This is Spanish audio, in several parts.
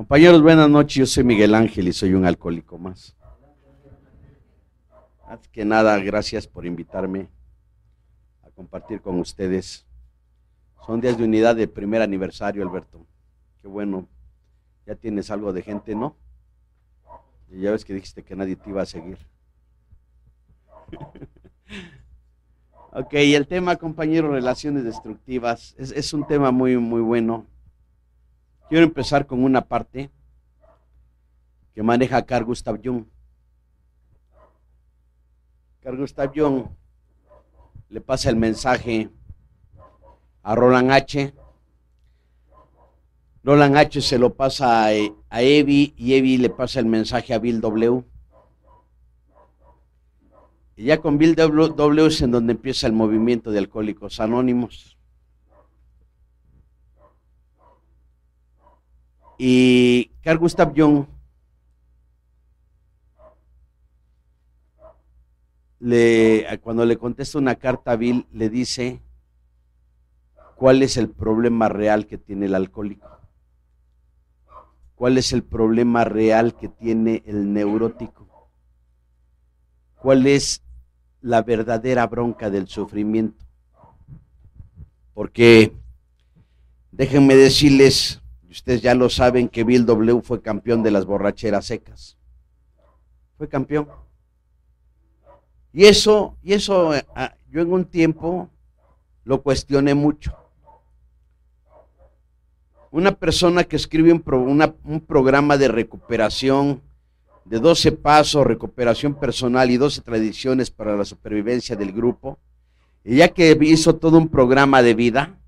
Compañeros, buenas noches. Yo soy Miguel Ángel y soy un alcohólico más. Antes que nada, gracias por invitarme a compartir con ustedes. Son días de unidad de primer aniversario, Alberto. Qué bueno. Ya tienes algo de gente, ¿no? ya ves que dijiste que nadie te iba a seguir. ok, el tema, compañero, relaciones destructivas. es un tema muy, muy bueno Quiero empezar con una parte que maneja Carl Gustav Jung. Carl Gustav Jung le pasa el mensaje a Roland H. Roland H se lo pasa a, e, a Evi y Evi le pasa el mensaje a Bill W. Y ya con Bill W es en donde empieza el movimiento de Alcohólicos Anónimos. Y Carl Gustav Jung cuando le contesta una carta a Bill, le dice cuál es el problema real que tiene el alcohólico cuál es el problema real que tiene el neurótico, cuál es la verdadera bronca del sufrimiento. Porque déjenme decirles ustedes ya lo saben que Bill W fue campeón de las borracheras secas. Fue campeón. Y eso, y eso ah, yo en un tiempo lo cuestioné mucho. Una persona que escribe un, un programa de recuperación de 12 pasos, recuperación personal y 12 tradiciones para la supervivencia del grupo, y ya que hizo todo un programa de vida,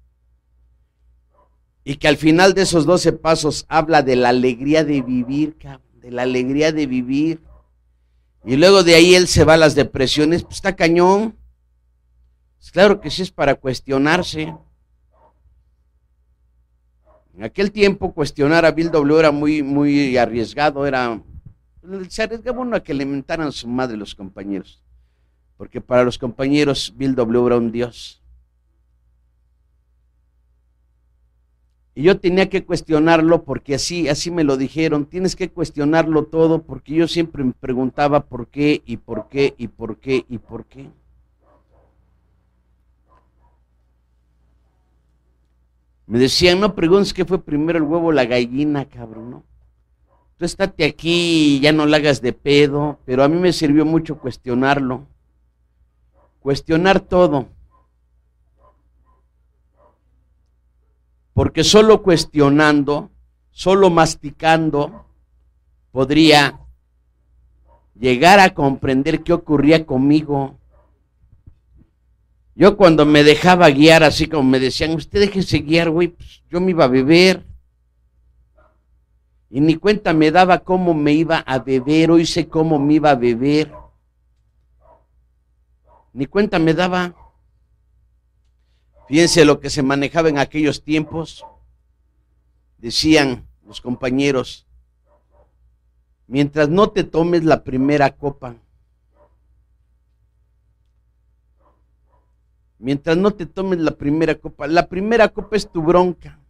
y que al final de esos 12 pasos habla de la alegría de vivir, de la alegría de vivir. Y luego de ahí él se va a las depresiones, pues está cañón. Pues, claro que sí es para cuestionarse. En aquel tiempo cuestionar a Bill W era muy, muy arriesgado, era se arriesgaba uno a que le su madre los compañeros, porque para los compañeros Bill W era un dios. Y yo tenía que cuestionarlo porque así, así me lo dijeron, tienes que cuestionarlo todo porque yo siempre me preguntaba por qué y por qué y por qué y por qué. Me decían, no preguntes qué fue primero el huevo o la gallina, cabrón, ¿no? Tú estate aquí y ya no la hagas de pedo, pero a mí me sirvió mucho cuestionarlo. Cuestionar todo. Porque solo cuestionando, solo masticando, podría llegar a comprender qué ocurría conmigo. Yo cuando me dejaba guiar, así como me decían, usted déjese guiar, güey, pues, yo me iba a beber. Y ni cuenta me daba cómo me iba a beber, hoy sé cómo me iba a beber. Ni cuenta me daba. Fíjense lo que se manejaba en aquellos tiempos. Decían los compañeros, mientras no te tomes la primera copa, mientras no te tomes la primera copa, la primera copa es tu bronca.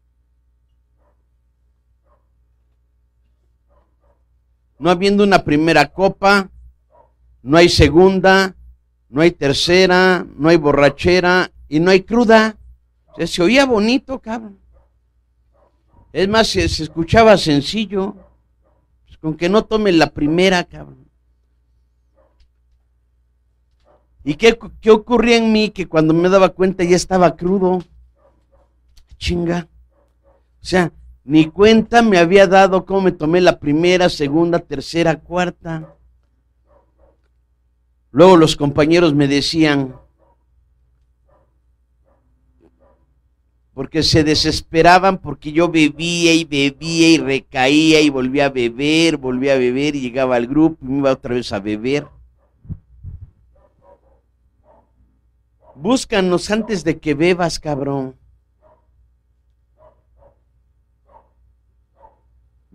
No habiendo una primera copa, no hay segunda, no hay tercera, no hay borrachera y no hay cruda. Se, oía bonito, cabrón. Es más, se, escuchaba sencillo. Pues, con que no tome la primera, cabrón. ¿Y qué, qué ocurría en mí? Que cuando me daba cuenta ya estaba crudo. Chinga. O sea, ni cuenta me había dado cómo me tomé la primera, segunda, tercera, cuarta. Luego los compañeros me decían, porque se desesperaban porque yo bebía y bebía y recaía y volvía a beber, volvía a beber y llegaba al grupo y me iba otra vez a beber. Búscanos antes de que bebas, cabrón.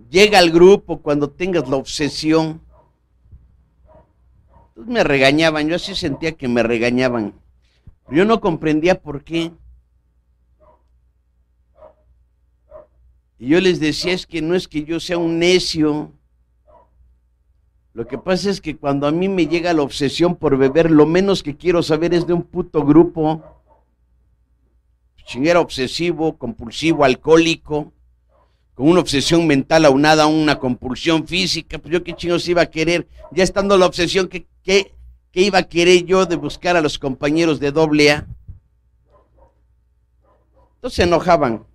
Llega al grupo cuando tengas la obsesión. Entonces me regañaban, yo así sentía que me regañaban. Yo no comprendía por qué. Y yo les decía, es que no es que yo sea un necio. Lo que pasa es que cuando a mí me llega la obsesión por beber, lo menos que quiero saber es de un puto grupo. era obsesivo, compulsivo, alcohólico, con una obsesión mental aunada a una compulsión física. Pues yo qué chingos iba a querer. Ya estando la obsesión, que qué iba a querer yo de buscar a los compañeros de doble A? Entonces se enojaban.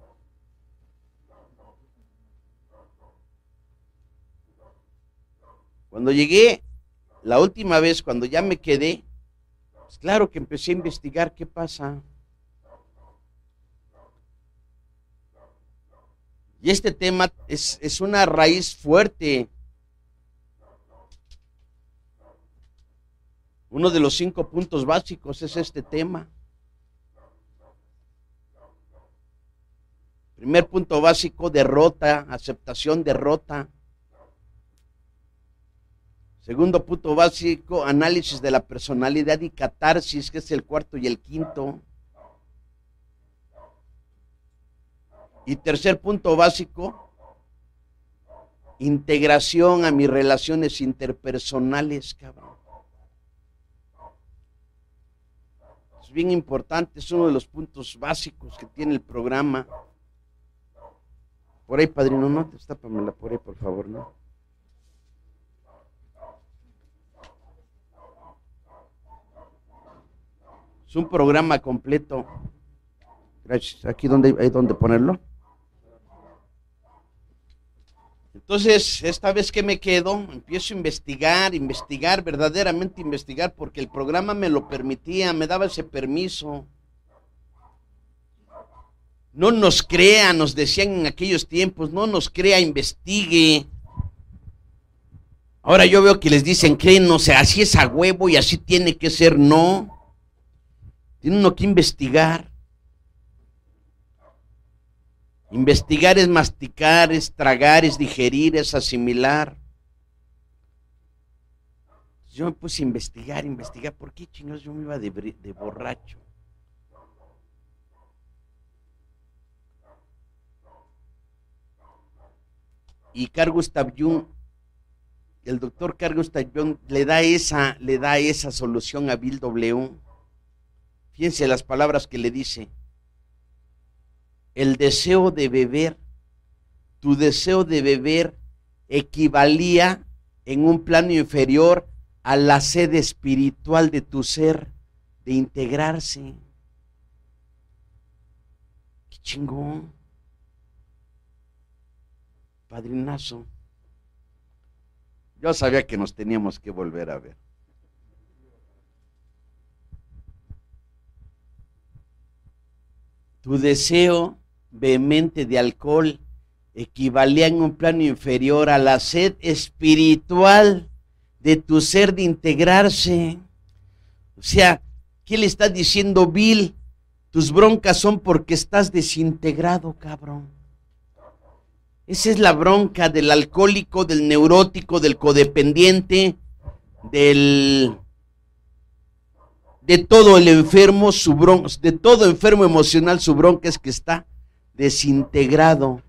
Cuando llegué, la última vez, cuando ya me quedé, es pues claro que empecé a investigar qué pasa. Y este tema es, es una raíz fuerte. Uno de los cinco puntos básicos es este tema. Primer punto básico, derrota, aceptación, derrota. Segundo punto básico, análisis de la personalidad y catarsis, que es el cuarto y el quinto. Y tercer punto básico, integración a mis relaciones interpersonales, cabrón. Es bien importante, es uno de los puntos básicos que tiene el programa. Por ahí, padrino, no te me por ahí, por favor, ¿no? Es un programa completo. Aquí donde hay donde ponerlo. Entonces, esta vez que me quedo, empiezo a investigar, investigar, verdaderamente investigar, porque el programa me lo permitía, me daba ese permiso. No nos crea, nos decían en aquellos tiempos, no nos crea, investigue. Ahora yo veo que les dicen, sé así es a huevo y así tiene que ser, no. Tiene uno que investigar. Investigar es masticar, es tragar, es digerir, es asimilar. Yo me puse a investigar, investigar. ¿Por qué chingados yo me iba de, borracho? Y cargo el doctor cargo Gustav le da esa, le da esa solución a Bill W Fíjense las palabras que le dice. El deseo de beber, tu deseo de beber equivalía en un plano inferior a la sed espiritual de tu ser, de integrarse. Qué chingón. Padrinazo. Yo sabía que nos teníamos que volver a ver. Tu deseo vehemente de alcohol equivalía en un plano inferior a la sed espiritual de tu ser de integrarse. O sea, ¿qué le está diciendo, Bill? Tus broncas son porque estás desintegrado, cabrón. Esa es la bronca del alcohólico, del neurótico, del codependiente, del de todo el enfermo, su de todo enfermo emocional, su bronca es que está desintegrado.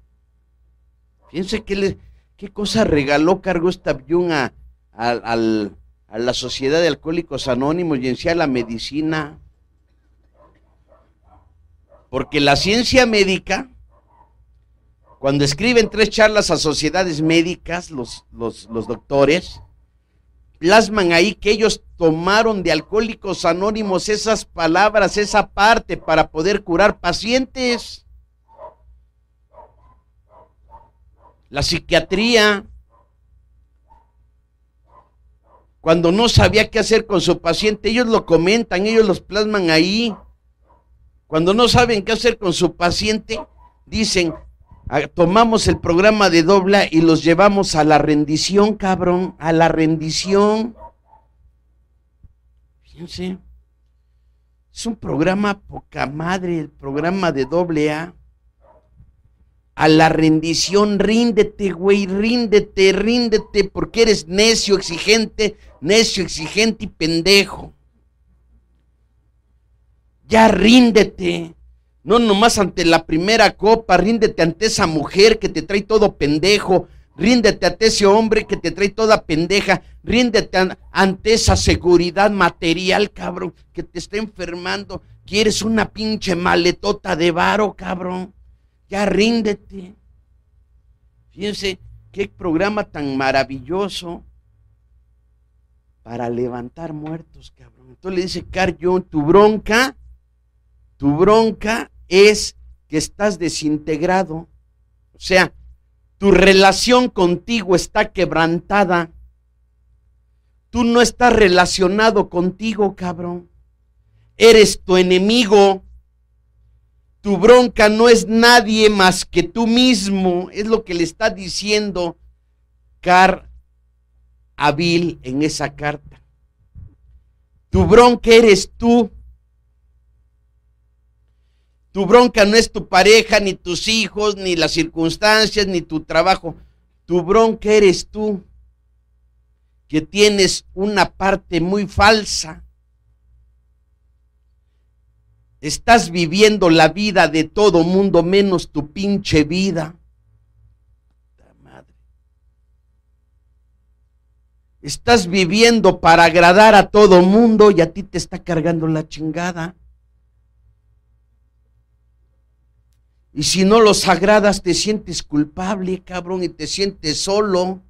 Fíjense qué qué cosa regaló Cargo Gustav a, a, la Sociedad de Alcohólicos Anónimos y en a la medicina. Porque la ciencia médica, cuando escriben tres charlas a sociedades médicas, los, los, los doctores, plasman ahí que ellos tomaron de alcohólicos anónimos esas palabras, esa parte para poder curar pacientes. La psiquiatría, cuando no sabía qué hacer con su paciente, ellos lo comentan, ellos los plasman ahí. Cuando no saben qué hacer con su paciente, dicen, Ah, tomamos el programa de dobla y los llevamos a la rendición, cabrón, a la rendición. Fíjense. Es un programa poca madre, el programa de doble A. A la rendición, ríndete, güey, ríndete, ríndete, porque eres necio, exigente, necio, exigente y pendejo. Ya ríndete. No nomás ante la primera copa, ríndete ante esa mujer que te trae todo pendejo, ríndete ante ese hombre que te trae toda pendeja, ríndete ante esa seguridad material, cabrón, que te está enfermando. Quieres una pinche maletota de varo, cabrón. Ya ríndete. Fíjense, qué programa tan maravilloso para levantar muertos, cabrón. Entonces le dice Carl yo tu bronca, tu bronca es que estás desintegrado. O sea, tu relación contigo está quebrantada. Tú no estás relacionado contigo, cabrón. Eres tu enemigo. Tu bronca no es nadie más que tú mismo. Es lo que le está diciendo Car Bill en esa carta. Tu bronca eres tú. Tu bronca no es tu pareja, ni tus hijos, ni las circunstancias, ni tu trabajo. Tu bronca eres tú, que tienes una parte muy falsa. Estás viviendo la vida de todo mundo menos tu pinche vida. Estás viviendo para agradar a todo mundo y a ti te está cargando la chingada. Y si no los agradas, te sientes culpable, cabrón, y te sientes solo.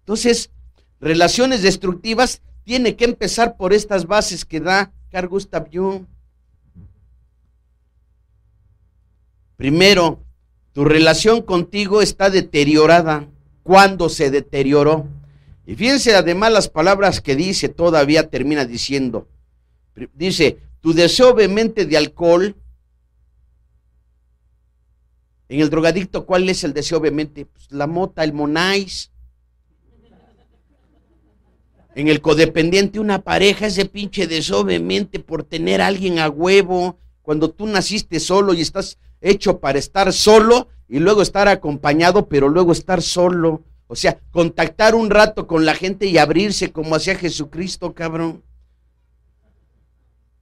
Entonces, relaciones destructivas tiene que empezar por estas bases que da Carl Gustav Jung. Primero, tu relación contigo está deteriorada. ¿Cuándo se deterioró? Y fíjense además las palabras que dice, todavía termina diciendo. Dice, tu deseo vehemente de alcohol en el drogadicto, ¿cuál es el deseo? Obviamente, pues, la mota, el monáis. En el codependiente, una pareja, ese pinche deseo, por tener a alguien a huevo. Cuando tú naciste solo y estás hecho para estar solo y luego estar acompañado, pero luego estar solo. O sea, contactar un rato con la gente y abrirse como hacía Jesucristo, cabrón.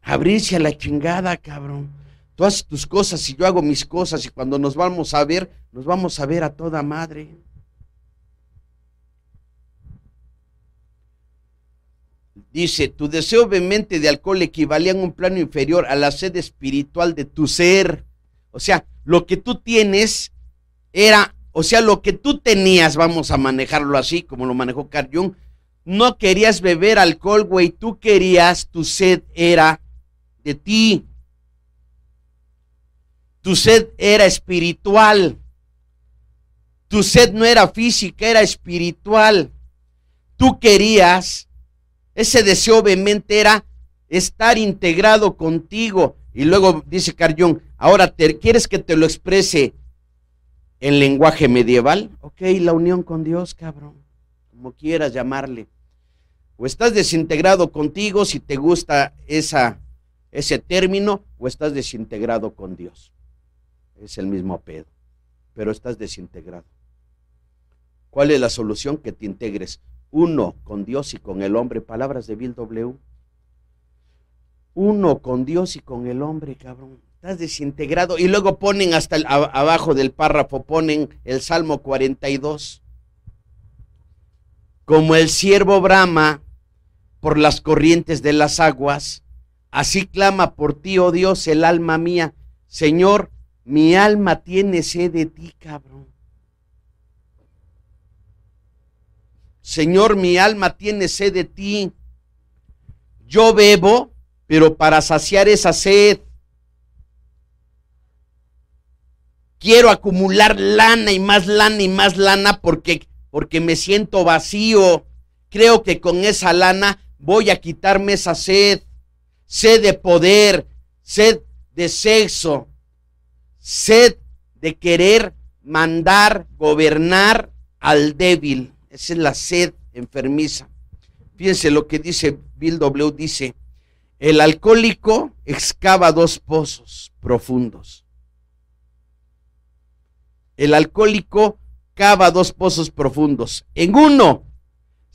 Abrirse a la chingada, cabrón. Tú haces tus cosas y yo hago mis cosas y cuando nos vamos a ver, nos vamos a ver a toda madre. Dice, tu deseo vehemente de alcohol equivalía a un plano inferior a la sed espiritual de tu ser. O sea, lo que tú tienes era, o sea, lo que tú tenías, vamos a manejarlo así, como lo manejó Carl Jung, no querías beber alcohol, güey, tú querías, tu sed era de ti. Tu sed era espiritual. Tu sed no era física, era espiritual. Tú querías, ese deseo vehemente era estar integrado contigo. Y luego dice Carl ahora quieres que te lo exprese en lenguaje medieval. Ok, la unión con Dios, cabrón, como quieras llamarle. O estás desintegrado contigo si te gusta esa, ese término, o estás desintegrado con Dios es el mismo pedo, pero estás desintegrado. ¿Cuál es la solución? Que te integres uno con Dios y con el hombre. Palabras de Bill W. Uno con Dios y con el hombre, cabrón. Estás desintegrado. Y luego ponen hasta abajo del párrafo, ponen el Salmo 42. Como el siervo brama por las corrientes de las aguas, así clama por ti, oh Dios, el alma mía. Señor, mi alma tiene sed de ti, cabrón. Señor, mi alma tiene sed de ti. Yo bebo, pero para saciar esa sed, quiero acumular lana y más lana y más lana porque, porque me siento vacío. Creo que con esa lana voy a quitarme esa sed, sed de poder, sed de sexo, sed de querer mandar, gobernar al débil. Esa es la sed enfermiza. Fíjense lo que dice Bill W. Dice, el alcohólico excava dos pozos profundos. El alcohólico cava dos pozos profundos. En uno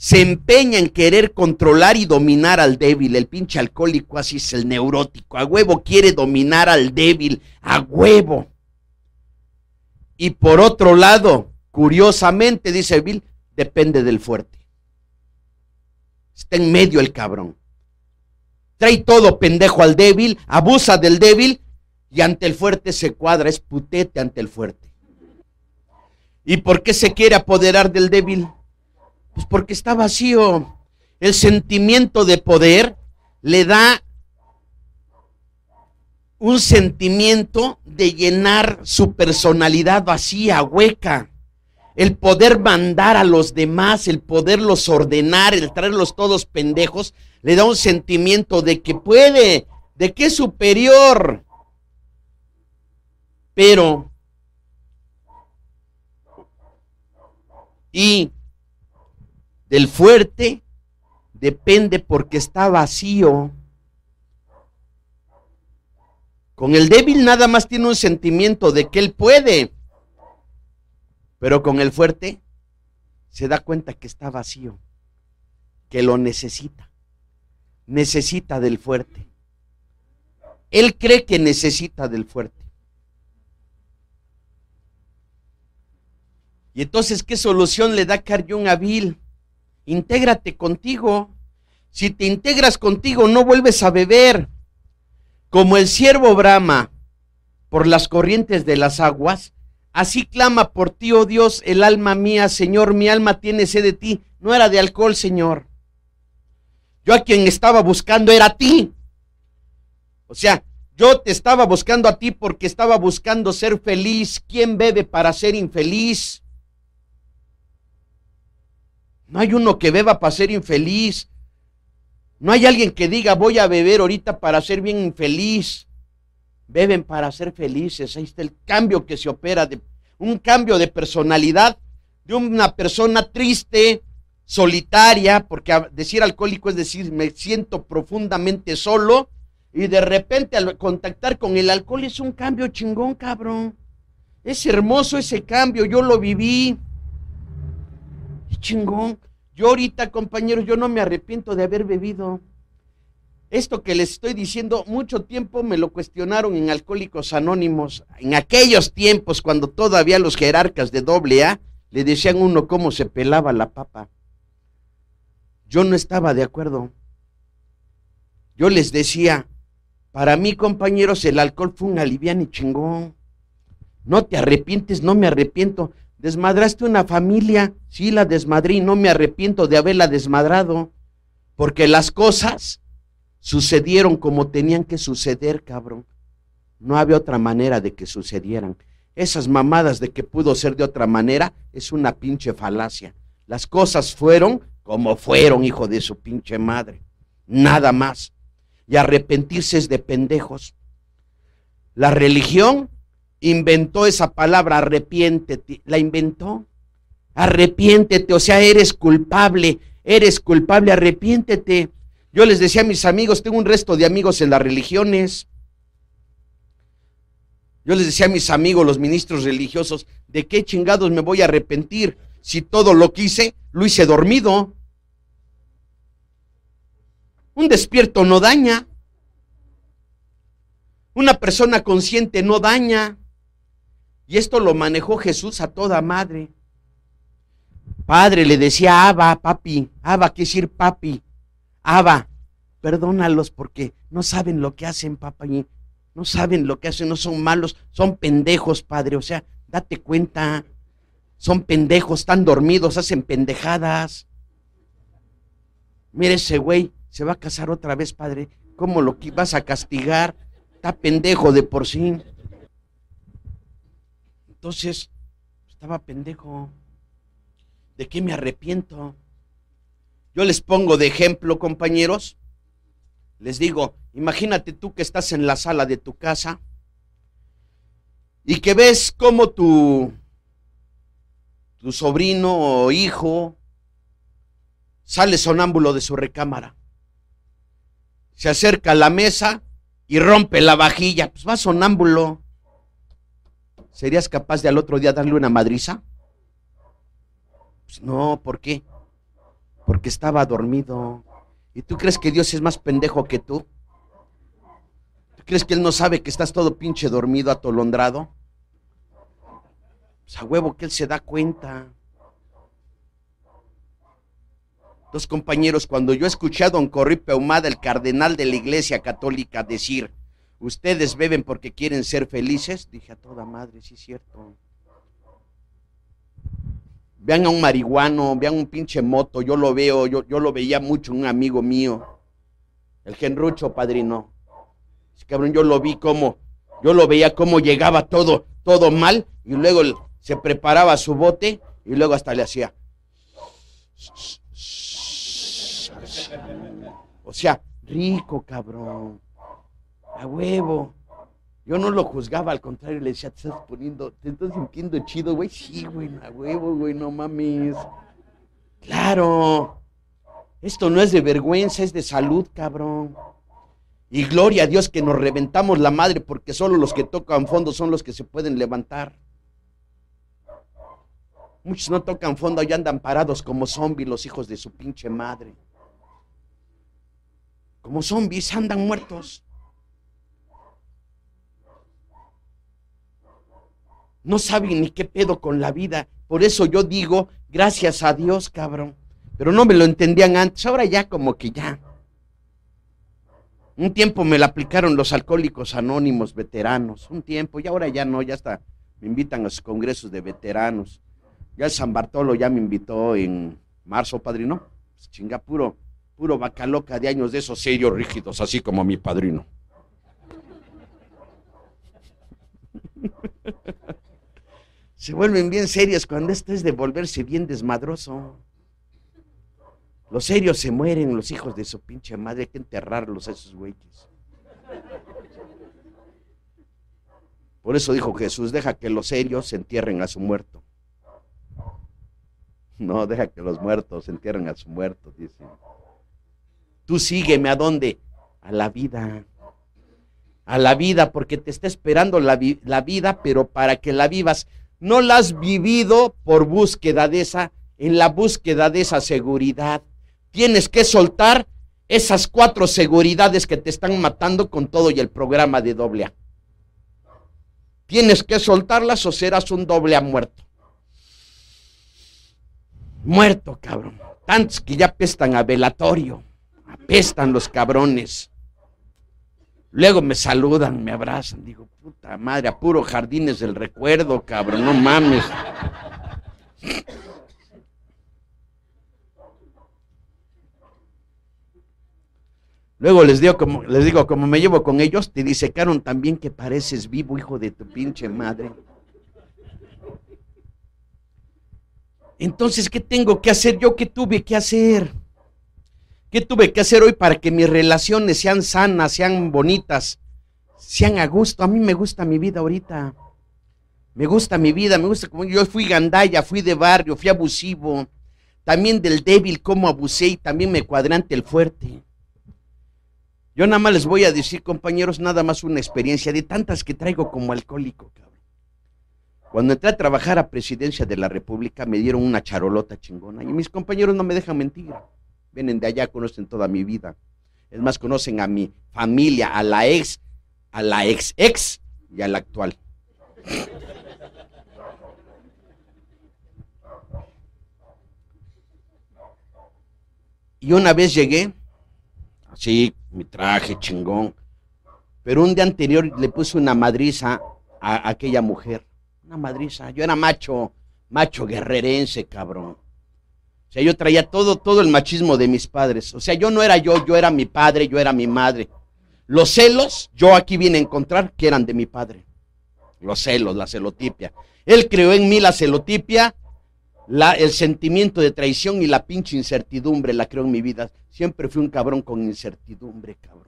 se empeña en querer controlar y dominar al débil. El pinche alcohólico así es el neurótico. A huevo quiere dominar al débil. A huevo. Y por otro lado, curiosamente, dice Bill, depende del fuerte. Está en medio el cabrón. Trae todo pendejo al débil, abusa del débil y ante el fuerte se cuadra, es putete ante el fuerte. ¿Y por qué se quiere apoderar del débil? Pues, porque está vacío. El sentimiento de poder le da un sentimiento de llenar su personalidad vacía, hueca. El poder mandar a los demás, el poderlos ordenar, el traerlos todos pendejos, le da un sentimiento de que puede, de que es superior. Pero, y del fuerte depende porque está vacío. Con el débil nada más tiene un sentimiento de que él puede, pero con el fuerte se da cuenta que está vacío, que lo necesita, necesita del fuerte. Él cree que necesita del fuerte. Y entonces, ¿qué solución le da Carl a Bill? Intégrate contigo. Si te integras contigo, no vuelves a beber. Como el siervo brama por las corrientes de las aguas, así clama por ti, oh Dios, el alma mía, Señor, mi alma tiene sed de ti. No era de alcohol, Señor. Yo a quien estaba buscando era a ti. O sea, yo te estaba buscando a ti porque estaba buscando ser feliz. ¿Quién bebe para ser infeliz? No hay uno que beba para ser infeliz. No hay alguien que diga voy a beber ahorita para ser bien infeliz. Beben para ser felices. Ahí está el cambio que se opera, un cambio de personalidad de una persona triste, solitaria, porque decir alcohólico es decir me siento profundamente solo y de repente al contactar con el alcohol es un cambio chingón, cabrón. Es hermoso ese cambio, yo lo viví chingón. Yo ahorita, compañeros, yo no me arrepiento de haber bebido. Esto que les estoy diciendo, mucho tiempo me lo cuestionaron en Alcohólicos Anónimos. En aquellos tiempos, cuando todavía los jerarcas de doble A le decían uno cómo se pelaba la papa. Yo no estaba de acuerdo. Yo les decía, para mí, compañeros, el alcohol fue un alivian y chingón. No te arrepientes, no me arrepiento. Desmadraste una familia, sí la desmadré y no me arrepiento de haberla desmadrado, porque las cosas sucedieron como tenían que suceder, cabrón. No había otra manera de que sucedieran. Esas mamadas de que pudo ser de otra manera es una pinche falacia. Las cosas fueron como fueron, hijo de su pinche madre. Nada más. Y arrepentirse es de pendejos. La religión inventó esa palabra, arrepiéntete. La inventó. Arrepiéntete, o sea, eres culpable, eres culpable, arrepiéntete. Yo les decía a mis amigos, tengo un resto de amigos en las religiones. Yo les decía a mis amigos, los ministros religiosos, ¿de qué chingados me voy a arrepentir si todo lo quise, lo hice dormido? Un despierto no daña. Una persona consciente no daña. Y esto lo manejó Jesús a toda madre. Padre le decía, Abba, papi, Abba, ¿qué decir papi? Abba, perdónalos porque no saben lo que hacen, papá. No saben lo que hacen, no son malos, son pendejos, padre. O sea, date cuenta. Son pendejos, están dormidos, hacen pendejadas. Mire ese güey, se va a casar otra vez, padre. ¿Cómo lo que vas a castigar? Está pendejo de por sí. Entonces, estaba pendejo. ¿De qué me arrepiento? Yo les pongo de ejemplo, compañeros. Les digo, imagínate tú que estás en la sala de tu casa y que ves cómo tu, tu sobrino o hijo sale sonámbulo de su recámara. Se acerca a la mesa y rompe la vajilla. Pues va sonámbulo. ¿Serías capaz de al otro día darle una madriza? Pues no, ¿por qué? Porque estaba dormido. ¿Y tú crees que Dios es más pendejo que tú? ¿Tú crees que Él no sabe que estás todo pinche dormido, atolondrado? Pues a huevo que Él se da cuenta. Dos compañeros, cuando yo escuché a don Corripe Humada, el cardenal de la Iglesia Católica, decir, ustedes beben porque quieren ser felices, dije a toda madre, sí es cierto. Vean a un marihuano, vean un pinche moto, yo lo veo, yo, lo veía mucho, un amigo mío, el genrucho padrino. cabrón, yo lo vi como, yo lo veía como llegaba todo, todo mal, y luego se preparaba su bote, y luego hasta le hacía. O sea, rico cabrón a huevo. Yo no lo juzgaba, al contrario, le decía, te estás poniendo, te estás sintiendo chido, güey. Sí, güey, a huevo, güey, no mames. Claro. Esto no es de vergüenza, es de salud, cabrón. Y gloria a Dios que nos reventamos la madre porque solo los que tocan fondo son los que se pueden levantar. Muchos no tocan fondo y andan parados como zombies los hijos de su pinche madre. Como zombies andan muertos. no saben ni qué pedo con la vida. Por eso yo digo, gracias a Dios, cabrón. Pero no me lo entendían antes, ahora ya como que ya. Un tiempo me la aplicaron los alcohólicos anónimos veteranos, un tiempo, y ahora ya no, ya está. Me invitan a los congresos de veteranos. Ya el San Bartolo ya me invitó en marzo, padrino. Pues chinga, puro, puro loca de años de esos sellos rígidos, así como mi padrino. se vuelven bien serias cuando esto es de volverse bien desmadroso. Los serios se mueren, los hijos de su pinche madre, hay que enterrarlos a esos güeyes. Por eso dijo Jesús, deja que los serios se entierren a su muerto. No, deja que los muertos se entierren a su muerto, dice. Tú sígueme a dónde? A la vida. A la vida, porque te está esperando la vida, pero para que la vivas no la has vivido por búsqueda de esa, en la búsqueda de esa seguridad. Tienes que soltar esas cuatro seguridades que te están matando con todo y el programa de doble A. Tienes que soltarlas o serás un doble A muerto. Muerto, cabrón. Tantos que ya apestan a velatorio. Apestan los cabrones. Luego me saludan, me abrazan. Digo, puta madre, a puro jardines del recuerdo, cabrón, no mames. Luego les digo, como, les digo, como me llevo con ellos, te disecaron también que pareces vivo, hijo de tu pinche madre. Entonces, ¿qué tengo que hacer yo? que tuve que hacer? ¿Qué tuve que hacer hoy para que mis relaciones sean sanas, sean bonitas, sean a gusto? A mí me gusta mi vida ahorita. Me gusta mi vida, me gusta como yo fui gandaya, fui de barrio, fui abusivo. También del débil, como abusé y también me cuadrante el fuerte. Yo nada más les voy a decir, compañeros, nada más una experiencia de tantas que traigo como alcohólico, cabrón. Cuando entré a trabajar a presidencia de la República me dieron una charolota chingona y mis compañeros no me dejan mentir. Vienen de allá, conocen toda mi vida. Es más, conocen a mi familia, a la ex, a la ex ex y a la actual. Y una vez llegué, así, mi traje chingón, pero un día anterior le puse una madriza a aquella mujer. Una madriza. Yo era macho, macho guerrerense, cabrón. O sea, yo traía todo, todo el machismo de mis padres. O sea, yo no era yo, yo era mi padre, yo era mi madre. Los celos, yo aquí vine a encontrar que eran de mi padre. Los celos, la celotipia. Él creó en mí la celotipia, la, el sentimiento de traición y la pinche incertidumbre la creó en mi vida. Siempre fui un cabrón con incertidumbre, cabrón.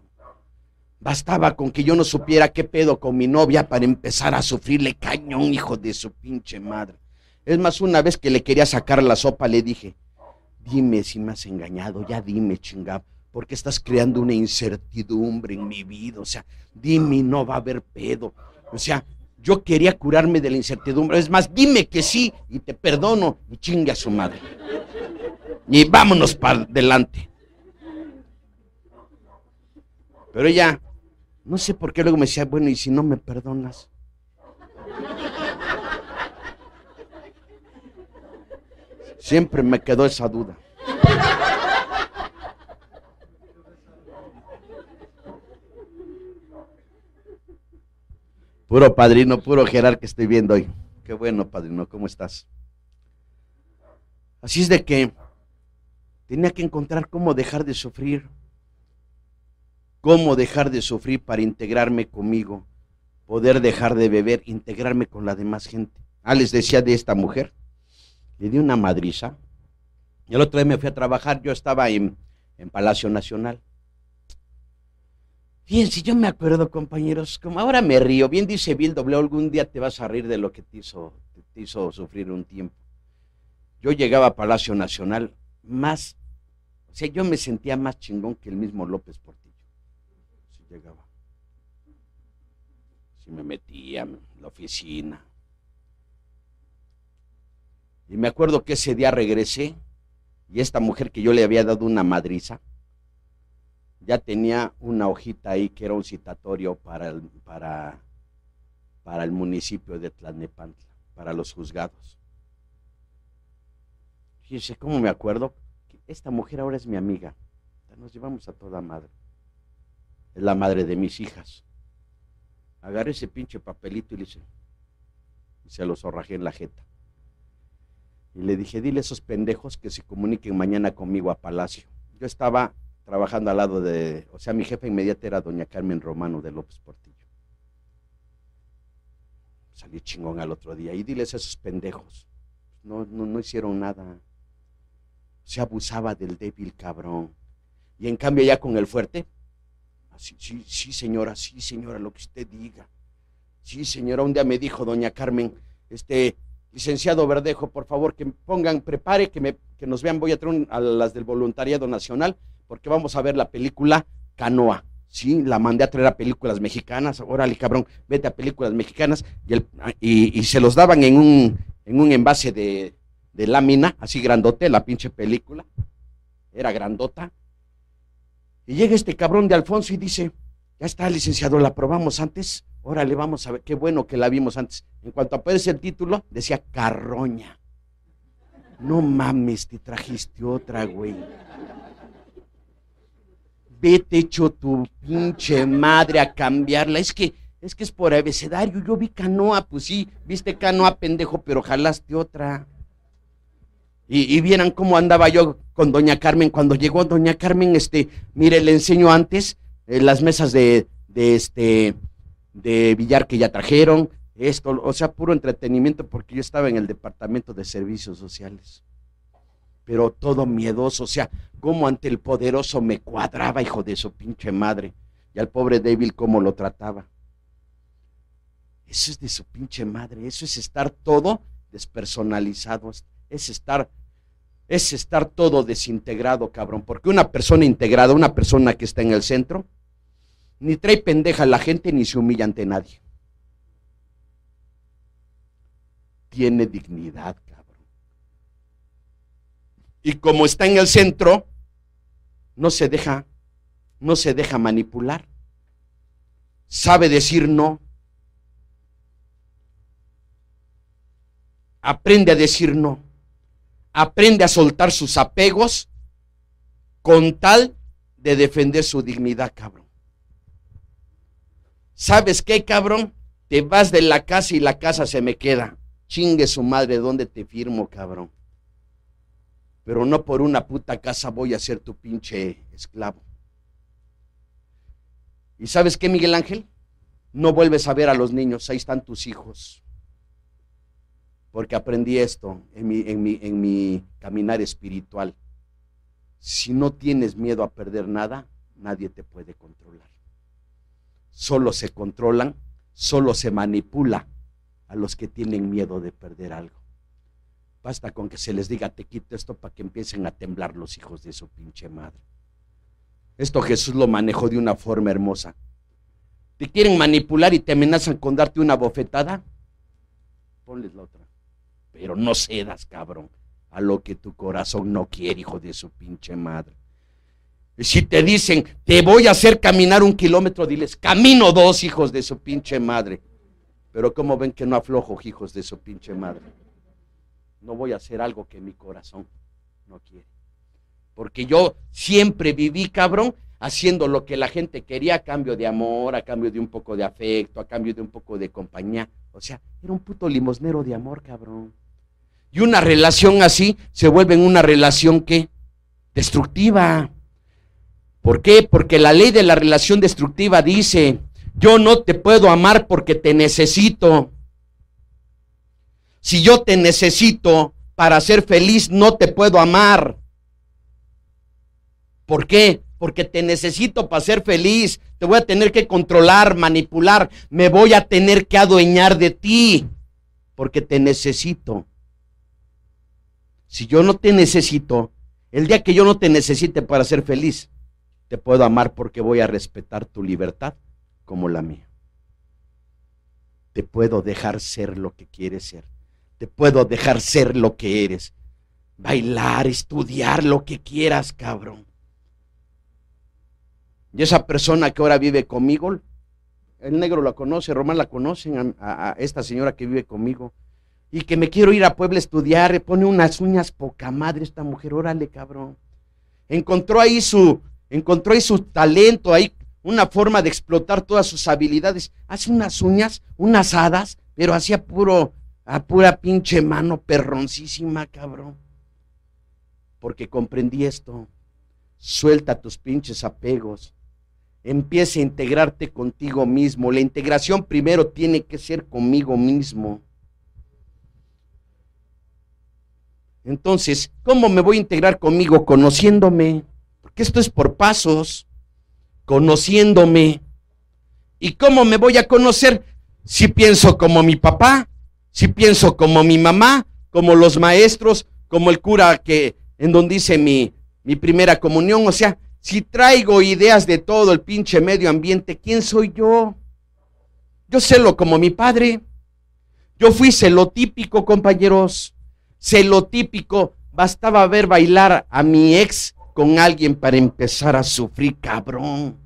Bastaba con que yo no supiera qué pedo con mi novia para empezar a sufrirle cañón, hijo de su pinche madre. Es más, una vez que le quería sacar la sopa, le dije, Dime si me has engañado, ya dime, chingado, porque estás creando una incertidumbre en mi vida. O sea, dime, no va a haber pedo. O sea, yo quería curarme de la incertidumbre. Es más, dime que sí y te perdono y chingue a su madre. Y vámonos para adelante. Pero ella, no sé por qué luego me decía, bueno, ¿y si no me perdonas? Siempre me quedó esa duda. Puro padrino, puro Gerard que estoy viendo hoy. Qué bueno, padrino, ¿cómo estás? Así es de que tenía que encontrar cómo dejar de sufrir, cómo dejar de sufrir para integrarme conmigo, poder dejar de beber, integrarme con la demás gente. Ah, les decía de esta mujer. Le di una madriza. Y el otro día me fui a trabajar, yo estaba en, Palacio Nacional. Bien, si yo me acuerdo, compañeros, como ahora me río, bien dice Bill W, algún día te vas a reír de lo que te hizo, te hizo sufrir un tiempo. Yo llegaba a Palacio Nacional más, o sea, yo me sentía más chingón que el mismo López Portillo. Si llegaba. Si me metía en la oficina, y me acuerdo que ese día regresé y esta mujer que yo le había dado una madriza, ya tenía una hojita ahí que era un citatorio para el, para, para el municipio de Tlalnepantla, para los juzgados. Fíjense cómo me acuerdo, esta mujer ahora es mi amiga, nos llevamos a toda madre, es la madre de mis hijas. Agarré ese pinche papelito y le hice, y se lo zorrajé en la jeta. Y le dije, dile a esos pendejos que se comuniquen mañana conmigo a Palacio. Yo estaba trabajando al lado de, o sea, mi jefa inmediata era doña Carmen Romano de López Portillo. Salí chingón al otro día y diles a esos pendejos. No, no, no hicieron nada. Se abusaba del débil cabrón. Y en cambio ya con el fuerte, sí, sí señora, sí señora, lo que usted diga. Sí señora, un día me dijo doña Carmen, este, licenciado Verdejo, por favor, que pongan, prepare, que, me, que nos vean, voy a traer a las del voluntariado nacional, porque vamos a ver la película Canoa. Sí, la mandé a traer a películas mexicanas, órale cabrón, vete a películas mexicanas, y, y, se los daban en un, en un envase de, de lámina, así grandote, la pinche película, era grandota. Y llega este cabrón de Alfonso y dice, ya está, licenciado, la probamos antes, Órale, vamos a ver, qué bueno que la vimos antes. En cuanto aparece el título, decía carroña. No mames, te trajiste otra, güey. Vete hecho tu pinche madre a cambiarla. Es que, es que es por abecedario. Yo vi canoa, pues sí, viste canoa, pendejo, pero jalaste otra. Y, vieran cómo andaba yo con doña Carmen. Cuando llegó doña Carmen, este, mire, le enseño antes eh, las mesas de, de este, de billar que ya trajeron, esto, o sea, puro entretenimiento porque yo estaba en el departamento de servicios sociales. Pero todo miedoso, o sea, como ante el poderoso me cuadraba, hijo de su pinche madre, y al pobre débil cómo lo trataba. Eso es de su pinche madre, eso es estar todo despersonalizado, es estar es estar todo desintegrado, cabrón, porque una persona integrada, una persona que está en el centro, ni trae pendeja la gente, ni se humilla ante nadie. Tiene dignidad, cabrón. Y como está en el centro, no se deja, no se deja manipular. Sabe decir no. Aprende a decir no. Aprende a soltar sus apegos con tal de defender su dignidad, cabrón. ¿sabes qué, cabrón? Te vas de la casa y la casa se me queda. Chingue su madre, ¿dónde te firmo, cabrón? Pero no por una puta casa voy a ser tu pinche esclavo. ¿Y sabes qué, Miguel Ángel? No vuelves a ver a los niños, ahí están tus hijos. Porque aprendí esto en mi, en mi, en mi caminar espiritual. Si no tienes miedo a perder nada, nadie te puede controlar solo se controlan, solo se manipula a los que tienen miedo de perder algo. Basta con que se les diga, te quito esto para que empiecen a temblar los hijos de su pinche madre. Esto Jesús lo manejó de una forma hermosa. Te quieren manipular y te amenazan con darte una bofetada. Ponles la otra. Pero no cedas, cabrón, a lo que tu corazón no quiere, hijo de su pinche madre. Si te dicen, te voy a hacer caminar un kilómetro, diles, camino dos, hijos de su pinche madre. Pero ¿cómo ven que no aflojo, hijos de su pinche madre? No voy a hacer algo que mi corazón no quiere. Porque yo siempre viví, cabrón, haciendo lo que la gente quería a cambio de amor, a cambio de un poco de afecto, a cambio de un poco de compañía. O sea, era un puto limosnero de amor, cabrón. Y una relación así se vuelve en una relación que destructiva. ¿Por qué? Porque la ley de la relación destructiva dice, yo no te puedo amar porque te necesito. Si yo te necesito para ser feliz, no te puedo amar. ¿Por qué? Porque te necesito para ser feliz. Te voy a tener que controlar, manipular. Me voy a tener que adueñar de ti. Porque te necesito. Si yo no te necesito, el día que yo no te necesite para ser feliz, te puedo amar porque voy a respetar tu libertad como la mía. Te puedo dejar ser lo que quieres ser. Te puedo dejar ser lo que eres. Bailar, estudiar, lo que quieras, cabrón. Y esa persona que ahora vive conmigo, el negro la conoce, Román la conoce, a, esta señora que vive conmigo, y que me quiero ir a Puebla a estudiar, pone unas uñas poca madre esta mujer, órale cabrón. Encontró ahí su, encontró ahí su talento, ahí una forma de explotar todas sus habilidades. Hace unas uñas, unas hadas, pero hacía puro, a pura pinche mano perroncísima, cabrón. Porque comprendí esto. Suelta tus pinches apegos. Empieza a integrarte contigo mismo. La integración primero tiene que ser conmigo mismo. Entonces, ¿cómo me voy a integrar conmigo? Conociéndome esto es por pasos, conociéndome. ¿Y cómo me voy a conocer si pienso como mi papá, si pienso como mi mamá, como los maestros, como el cura que en donde hice mi, mi primera comunión? O sea, si traigo ideas de todo el pinche medio ambiente, ¿quién soy yo? Yo celo como mi padre. Yo fui celotípico, compañeros. Celotípico. Bastaba ver bailar a mi ex con alguien para empezar a sufrir, cabrón.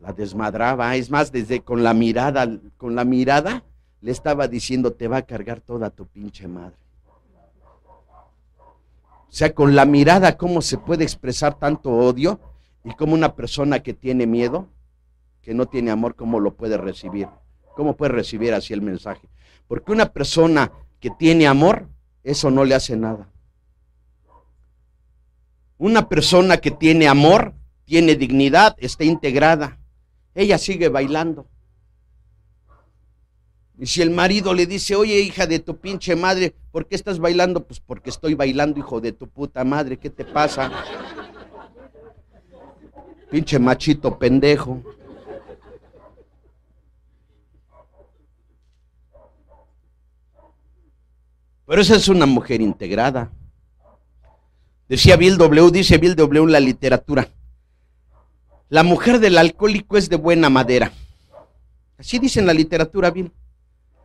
La desmadraba, es más, desde con la mirada, con la mirada le estaba diciendo, te va a cargar toda tu pinche madre. O sea, con la mirada, ¿cómo se puede expresar tanto odio? Y como una persona que tiene miedo, que no tiene amor, ¿cómo lo puede recibir? ¿Cómo puede recibir así el mensaje? Porque una persona que tiene amor, eso no le hace nada. Una persona que tiene amor, tiene dignidad, está integrada. Ella sigue bailando. Y si el marido le dice, oye hija de tu pinche madre, ¿por qué estás bailando? Pues porque estoy bailando, hijo de tu puta madre, ¿qué te pasa? pinche machito pendejo. Pero esa es una mujer integrada. Decía Bill W, dice Bill W la literatura. La mujer del alcohólico es de buena madera. Así dice en la literatura, Bill.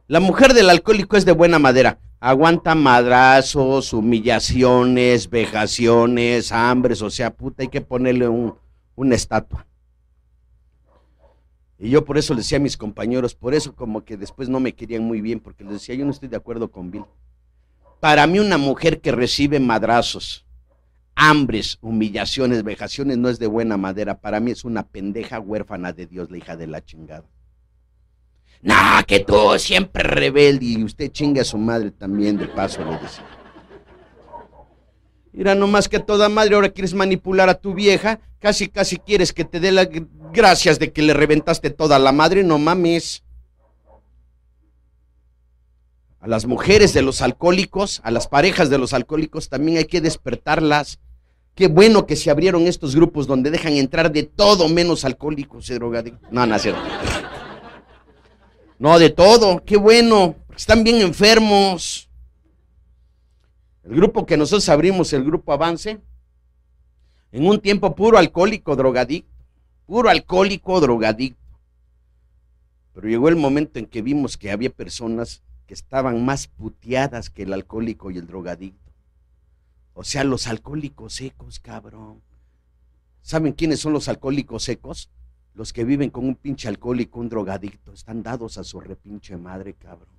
La mujer del alcohólico es de buena madera. Aguanta madrazos, humillaciones, vejaciones, hambres, o sea, puta, hay que ponerle una estatua. Y yo por eso le decía a mis compañeros, por eso como que después no me querían muy bien, porque les decía, yo no estoy de acuerdo con Bill. Para mí una mujer que recibe madrazos, hambres, humillaciones, vejaciones, no es de buena madera. Para mí es una pendeja huérfana de Dios, la hija de la chingada. Nah, que tú siempre rebelde y usted chingue a su madre también, de paso le dice. Mira, más que toda madre ahora quieres manipular a tu vieja, casi casi quieres que te dé las gracias de que le reventaste toda la madre, no mames. A las mujeres de los alcohólicos, a las parejas de los alcohólicos también hay que despertarlas. Qué bueno que se abrieron estos grupos donde dejan entrar de todo menos alcohólicos y drogadictos. No, no, No, de todo. Qué bueno. Están bien enfermos. El grupo que nosotros abrimos, el grupo Avance, en un tiempo puro alcohólico, drogadicto. Puro alcohólico, drogadicto. Pero llegó el momento en que vimos que había personas que estaban más puteadas que el alcohólico y el drogadicto. O sea, los alcohólicos secos, cabrón. ¿Saben quiénes son los alcohólicos secos? Los que viven con un pinche alcohólico, un drogadicto. Están dados a su repinche madre, cabrón.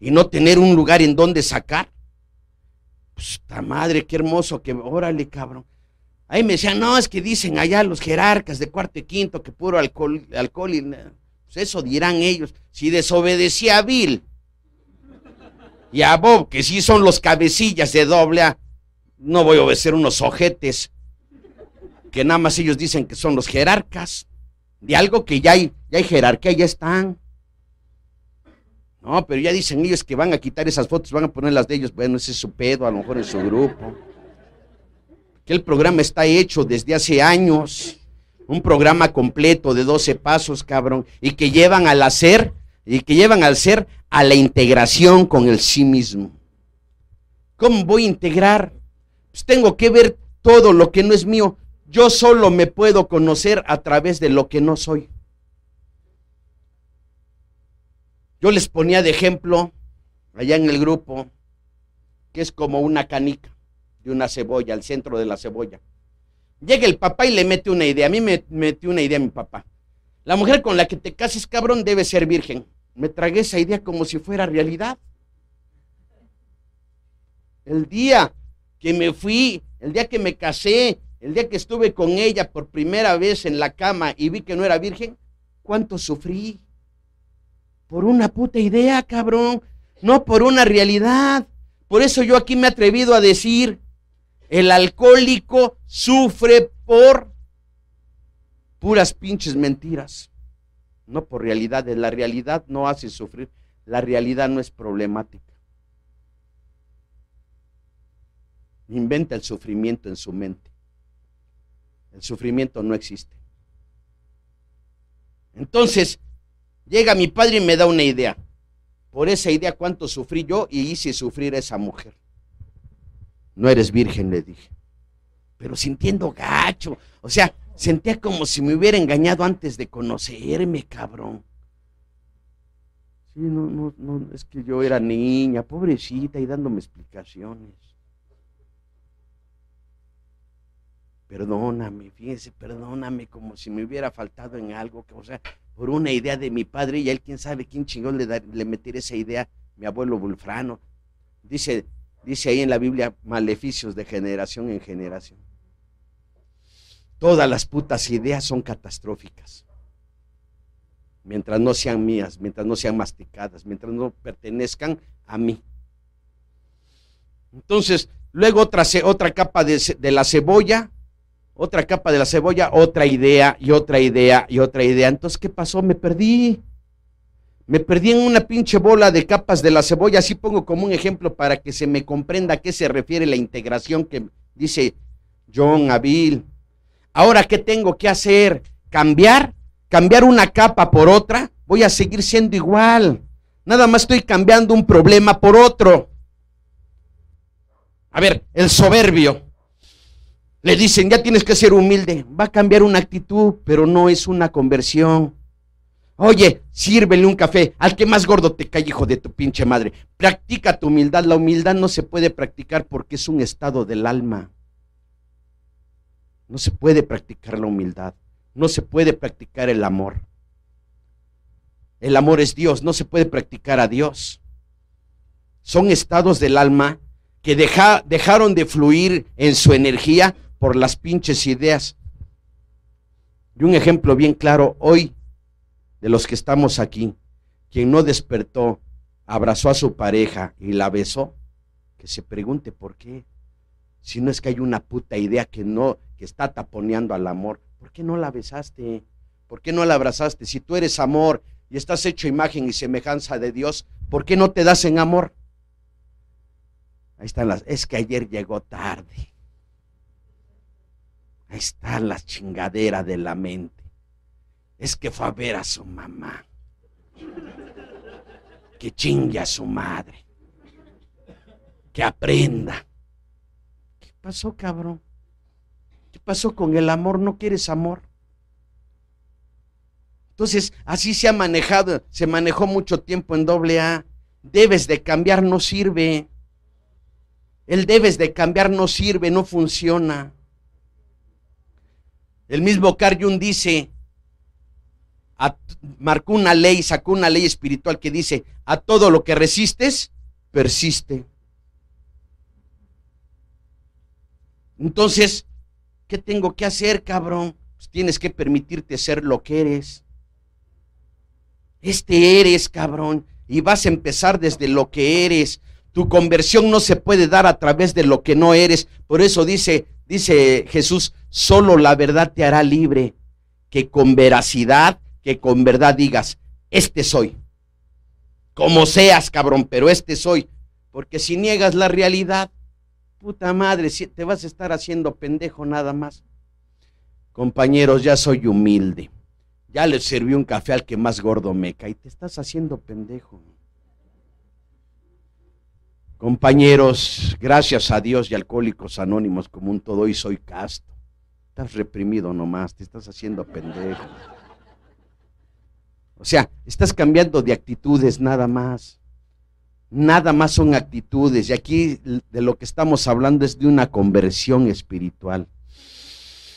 Y no tener un lugar en donde sacar. Puta madre, qué hermoso que. Órale, cabrón. Ahí me decían, no, es que dicen allá los jerarcas de cuarto y quinto que puro alcohol, y. Pues eso dirán ellos. Si desobedecía a Bill y a Bob, que sí son los cabecillas de doble A, no voy a obedecer unos ojetes que nada más ellos dicen que son los jerarcas de algo que ya hay, ya hay jerarquía, ya están. No, pero ya dicen ellos que van a quitar esas fotos, van a poner las de ellos. Bueno, ese es su pedo, a lo mejor es su grupo. Que el programa está hecho desde hace años. Un programa completo de 12 pasos, cabrón. Y que llevan al hacer, y que llevan al ser a la integración con el sí mismo. ¿Cómo voy a integrar pues tengo que ver todo lo que no es mío. Yo solo me puedo conocer a través de lo que no soy. Yo les ponía de ejemplo allá en el grupo que es como una canica de una cebolla, al centro de la cebolla. Llega el papá y le mete una idea. A mí me metió una idea mi papá. La mujer con la que te cases, cabrón, debe ser virgen. Me tragué esa idea como si fuera realidad. El día que me fui, el día que me casé, el día que estuve con ella por primera vez en la cama y vi que no era virgen, ¿cuánto sufrí? Por una puta idea, cabrón, no por una realidad. Por eso yo aquí me he atrevido a decir, el alcohólico sufre por puras pinches mentiras, no por realidades. La realidad no hace sufrir, la realidad no es problemática. inventa el sufrimiento en su mente. El sufrimiento no existe. Entonces, llega mi padre y me da una idea. Por esa idea, cuánto sufrí yo y hice sufrir a esa mujer. No eres virgen, le dije. Pero sintiendo gacho. O sea, sentía como si me hubiera engañado antes de conocerme, cabrón. Sí, no, no, no, es que yo era niña, pobrecita, y dándome explicaciones. perdóname, fíjense, perdóname, como si me hubiera faltado en algo, que, o sea, por una idea de mi padre, y él quién sabe quién chingón le, le esa idea, mi abuelo Bulfrano. Dice, dice ahí en la Biblia, maleficios de generación en generación. Todas las putas ideas son catastróficas. Mientras no sean mías, mientras no sean masticadas, mientras no pertenezcan a mí. Entonces, luego otra, otra capa de, de la cebolla, otra capa de la cebolla, otra idea y otra idea y otra idea. Entonces, ¿qué pasó? Me perdí. Me perdí en una pinche bola de capas de la cebolla. Así pongo como un ejemplo para que se me comprenda a qué se refiere la integración que dice John Avil. Ahora, ¿qué tengo que hacer? ¿Cambiar? ¿Cambiar una capa por otra? Voy a seguir siendo igual. Nada más estoy cambiando un problema por otro. A ver, el soberbio. Le dicen, ya tienes que ser humilde. Va a cambiar una actitud, pero no es una conversión. Oye, sírvele un café. Al que más gordo te cae, hijo de tu pinche madre. Practica tu humildad. La humildad no se puede practicar porque es un estado del alma. No se puede practicar la humildad. No se puede practicar el amor. El amor es Dios. No se puede practicar a Dios. Son estados del alma que dejaron de fluir en su energía por las pinches ideas. Y un ejemplo bien claro hoy de los que estamos aquí, quien no despertó, abrazó a su pareja y la besó, que se pregunte por qué. Si no es que hay una puta idea que no que está taponeando al amor, ¿por qué no la besaste? ¿Por qué no la abrazaste? Si tú eres amor y estás hecho imagen y semejanza de Dios, ¿por qué no te das en amor? Ahí están las, es que ayer llegó tarde. Ahí está la chingadera de la mente. Es que fue a ver a su mamá. Que chingue a su madre. Que aprenda. ¿Qué pasó, cabrón? ¿Qué pasó con el amor? ¿No quieres amor? Entonces, así se ha manejado, se manejó mucho tiempo en doble A. Debes de cambiar, no sirve. El debes de cambiar no sirve, no funciona. El mismo Carl dice, marcó una ley, sacó una ley espiritual que dice, a todo lo que resistes, persiste. Entonces, ¿qué tengo que hacer, cabrón? Pues tienes que permitirte ser lo que eres. Este eres, cabrón, y vas a empezar desde lo que eres. Tu conversión no se puede dar a través de lo que no eres. Por eso dice, Dice Jesús, solo la verdad te hará libre, que con veracidad, que con verdad digas, este soy. Como seas, cabrón, pero este soy. Porque si niegas la realidad, puta madre, te vas a estar haciendo pendejo nada más. Compañeros, ya soy humilde. Ya le serví un café al que más gordo me cae. Te estás haciendo pendejo. Compañeros, gracias a Dios y Alcohólicos Anónimos como un todo y soy casto. Estás reprimido nomás, te estás haciendo pendejo. O sea, estás cambiando de actitudes nada más. Nada más son actitudes. Y aquí de lo que estamos hablando es de una conversión espiritual.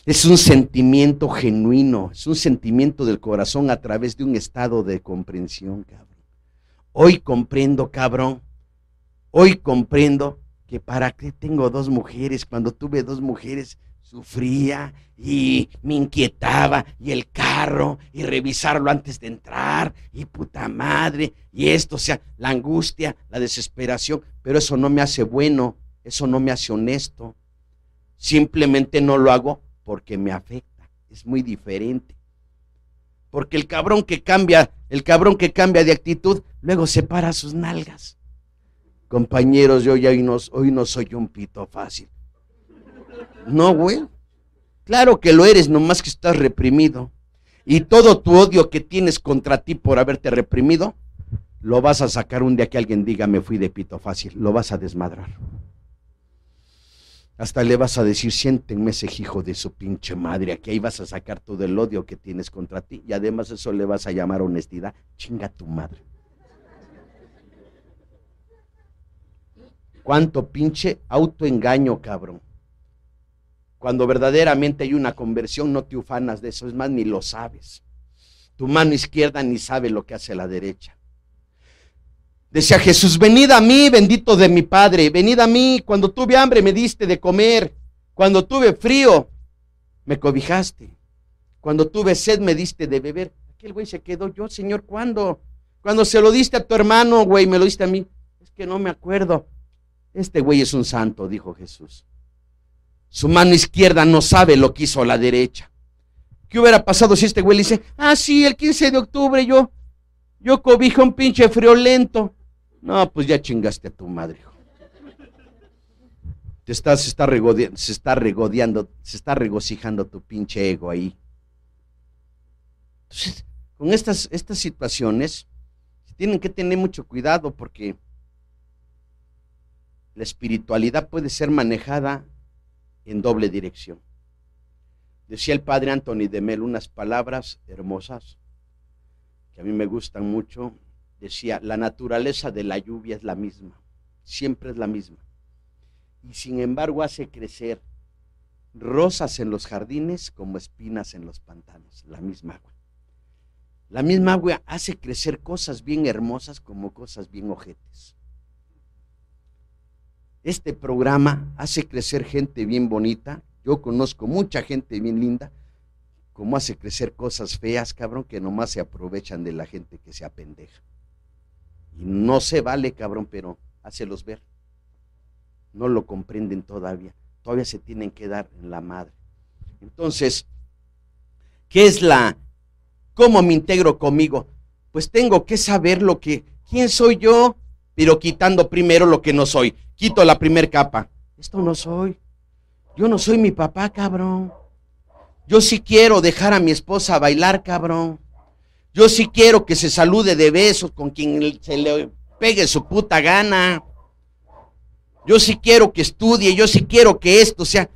Es un sentimiento genuino, es un sentimiento del corazón a través de un estado de comprensión, cabrón. Hoy comprendo, cabrón, Hoy comprendo que para qué tengo dos mujeres. Cuando tuve dos mujeres sufría y me inquietaba y el carro y revisarlo antes de entrar y puta madre y esto, o sea, la angustia, la desesperación, pero eso no me hace bueno, eso no me hace honesto. Simplemente no lo hago porque me afecta, es muy diferente. Porque el cabrón que cambia, el cabrón que cambia de actitud, luego se para sus nalgas. Compañeros, yo hoy no, soy un pito fácil. No, güey. Claro que lo eres, nomás que estás reprimido. Y todo tu odio que tienes contra ti por haberte reprimido, lo vas a sacar un día que alguien diga me fui de pito fácil, lo vas a desmadrar. Hasta le vas a decir, siéntenme ese hijo de su pinche madre, aquí ahí vas a sacar todo el odio que tienes contra ti. Y además eso le vas a llamar honestidad. Chinga tu madre. Cuánto pinche autoengaño, cabrón. Cuando verdaderamente hay una conversión, no te ufanas de eso, es más, ni lo sabes. Tu mano izquierda ni sabe lo que hace la derecha. Decía Jesús, venid a mí, bendito de mi Padre, venid a mí, cuando tuve hambre me diste de comer, cuando tuve frío me cobijaste, cuando tuve sed me diste de beber. Aquel güey se quedó yo, Señor, ¿cuándo? Cuando se lo diste a tu hermano, güey, me lo diste a mí. Es que no me acuerdo. Este güey es un santo, dijo Jesús. Su mano izquierda no sabe lo que hizo la derecha. ¿Qué hubiera pasado si este güey le dice, ah, sí, el 15 de octubre yo, yo cobijo un pinche friolento? No, pues ya chingaste a tu madre, hijo. Te estás se, está regodeando, se está regodeando, se está regocijando tu pinche ego ahí. Entonces, con estas, estas situaciones, tienen que tener mucho cuidado porque la espiritualidad puede ser manejada en doble dirección. Decía el padre Anthony de Mel unas palabras hermosas que a mí me gustan mucho. Decía, la naturaleza de la lluvia es la misma, siempre es la misma. Y sin embargo hace crecer rosas en los jardines como espinas en los pantanos, la misma agua. La misma agua hace crecer cosas bien hermosas como cosas bien ojetes. Este programa hace crecer gente bien bonita. Yo conozco mucha gente bien linda. Como hace crecer cosas feas, cabrón, que nomás se aprovechan de la gente que se apendeja. Y no se vale, cabrón, pero hácelos ver. No lo comprenden todavía. Todavía se tienen que dar en la madre. Entonces, ¿qué es la? ¿Cómo me integro conmigo? Pues tengo que saber lo que, quién soy yo, pero quitando primero lo que no soy. Quito la primera capa. Esto no soy. Yo no soy mi papá, cabrón. Yo sí quiero dejar a mi esposa bailar, cabrón. Yo sí quiero que se salude de besos con quien se le pegue su puta gana. Yo sí quiero que estudie, yo sí quiero que esto sea.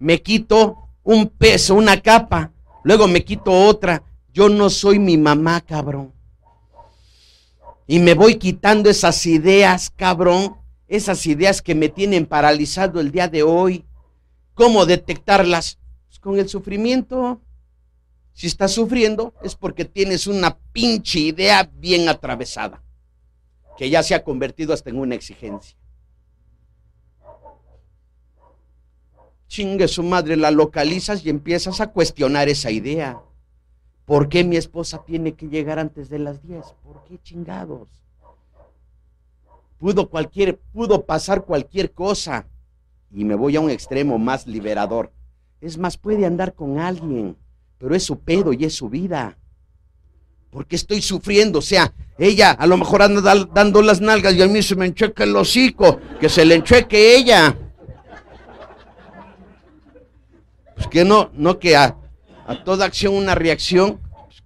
Me quito un peso, una capa, luego me quito otra. Yo no soy mi mamá, cabrón. Y me voy quitando esas ideas, cabrón, esas ideas que me tienen paralizado el día de hoy, cómo detectarlas. Pues con el sufrimiento, si estás sufriendo es porque tienes una pinche idea bien atravesada, que ya se ha convertido hasta en una exigencia. Chingue su madre, la localizas y empiezas a cuestionar esa idea. ¿Por qué mi esposa tiene que llegar antes de las 10? ¿Por qué chingados? Pudo, cualquier, pudo pasar cualquier cosa. Y me voy a un extremo más liberador. Es más, puede andar con alguien, pero es su pedo y es su vida. Porque estoy sufriendo, o sea, ella a lo mejor anda dando las nalgas y a mí se me encheca el hocico, que se le encheque ella. Pues que no, no que a, toda acción una reacción. Pues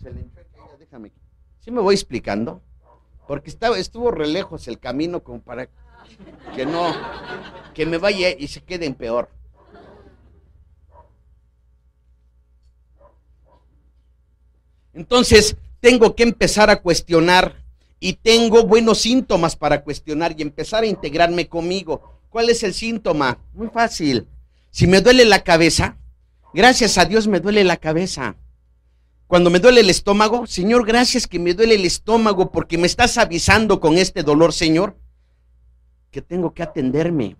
se le encheque ella, déjame. ¿Sí me voy explicando? porque estaba, estuvo re lejos el camino como para que no, que me vaya y se quede en peor. Entonces, tengo que empezar a cuestionar y tengo buenos síntomas para cuestionar y empezar a integrarme conmigo. ¿Cuál es el síntoma? Muy fácil. Si me duele la cabeza, gracias a Dios me duele la cabeza. Cuando me duele el estómago, Señor, gracias que me duele el estómago porque me estás avisando con este dolor, Señor, que tengo que atenderme.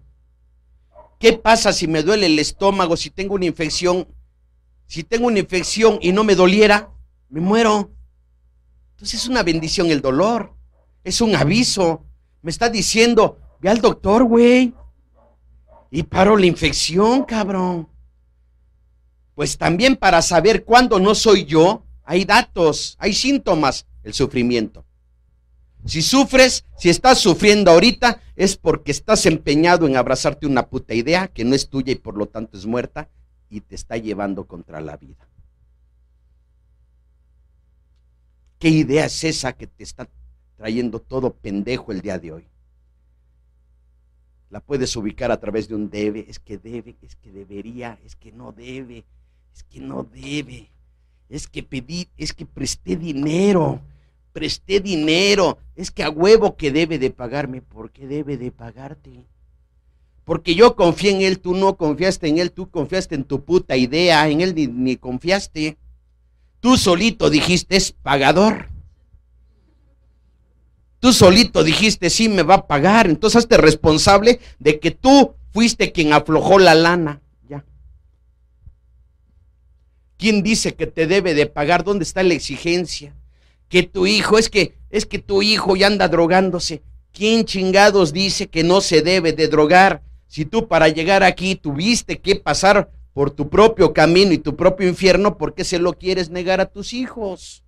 ¿Qué pasa si me duele el estómago, si tengo una infección? Si tengo una infección y no me doliera, me muero. Entonces es una bendición el dolor. Es un aviso. Me está diciendo, ve al doctor, güey. Y paro la infección, cabrón. Pues también para saber cuándo no soy yo, hay datos, hay síntomas, el sufrimiento. Si sufres, si estás sufriendo ahorita, es porque estás empeñado en abrazarte una puta idea que no es tuya y por lo tanto es muerta y te está llevando contra la vida. ¿Qué idea es esa que te está trayendo todo pendejo el día de hoy? La puedes ubicar a través de un debe, es que debe, es que debería, es que no debe, es que no debe, es que pedí, es que presté dinero, presté dinero, es que a huevo que debe de pagarme, ¿por qué debe de pagarte? Porque yo confié en él, tú no confiaste en él, tú confiaste en tu puta idea, en él ni, ni confiaste. Tú solito dijiste, es pagador. Tú solito dijiste, sí me va a pagar. Entonces hazte responsable de que tú fuiste quien aflojó la lana. ¿Quién dice que te debe de pagar? ¿Dónde está la exigencia? Que tu hijo, es que, es que tu hijo ya anda drogándose. ¿Quién chingados dice que no se debe de drogar? Si tú para llegar aquí tuviste que pasar por tu propio camino y tu propio infierno, ¿por qué se lo quieres negar a tus hijos?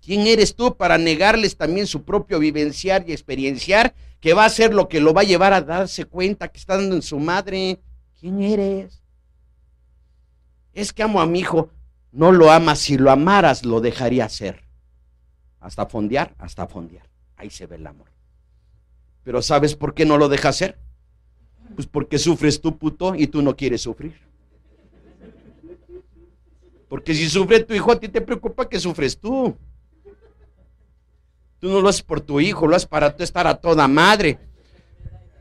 ¿Quién eres tú para negarles también su propio vivenciar y experienciar, que va a ser lo que lo va a llevar a darse cuenta que está dando en su madre? ¿Quién eres? Es que amo a mi hijo. No lo amas. Si lo amaras, lo dejaría ser. Hasta fondear, hasta fondear. Ahí se ve el amor. Pero ¿sabes por qué no lo deja ser? Pues porque sufres tú, puto, y tú no quieres sufrir. Porque si sufre tu hijo, a ti te preocupa que sufres tú. Tú no lo haces por tu hijo, lo haces para tú estar a toda madre.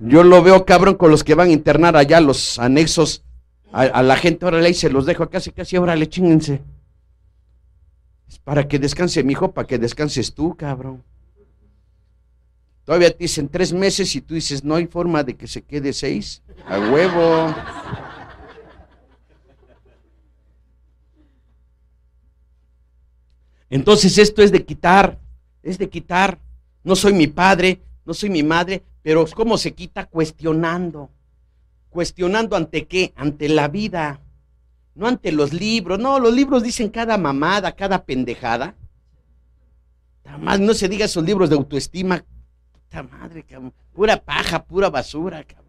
Yo lo veo cabrón con los que van a internar allá los anexos a, la gente, órale, y se los dejo casi casi, casi, le chingense. Es para que descanse mi hijo, para que descanses tú, cabrón. Todavía te dicen tres meses y tú dices, no hay forma de que se quede seis. A huevo. Entonces esto es de quitar, es de quitar. No soy mi padre, no soy mi madre, pero ¿cómo se quita? Cuestionando cuestionando ante qué, ante la vida, no ante los libros. No, los libros dicen cada mamada, cada pendejada. Más no se diga esos libros de autoestima. Puta madre, cabrón. Pura paja, pura basura, cabrón.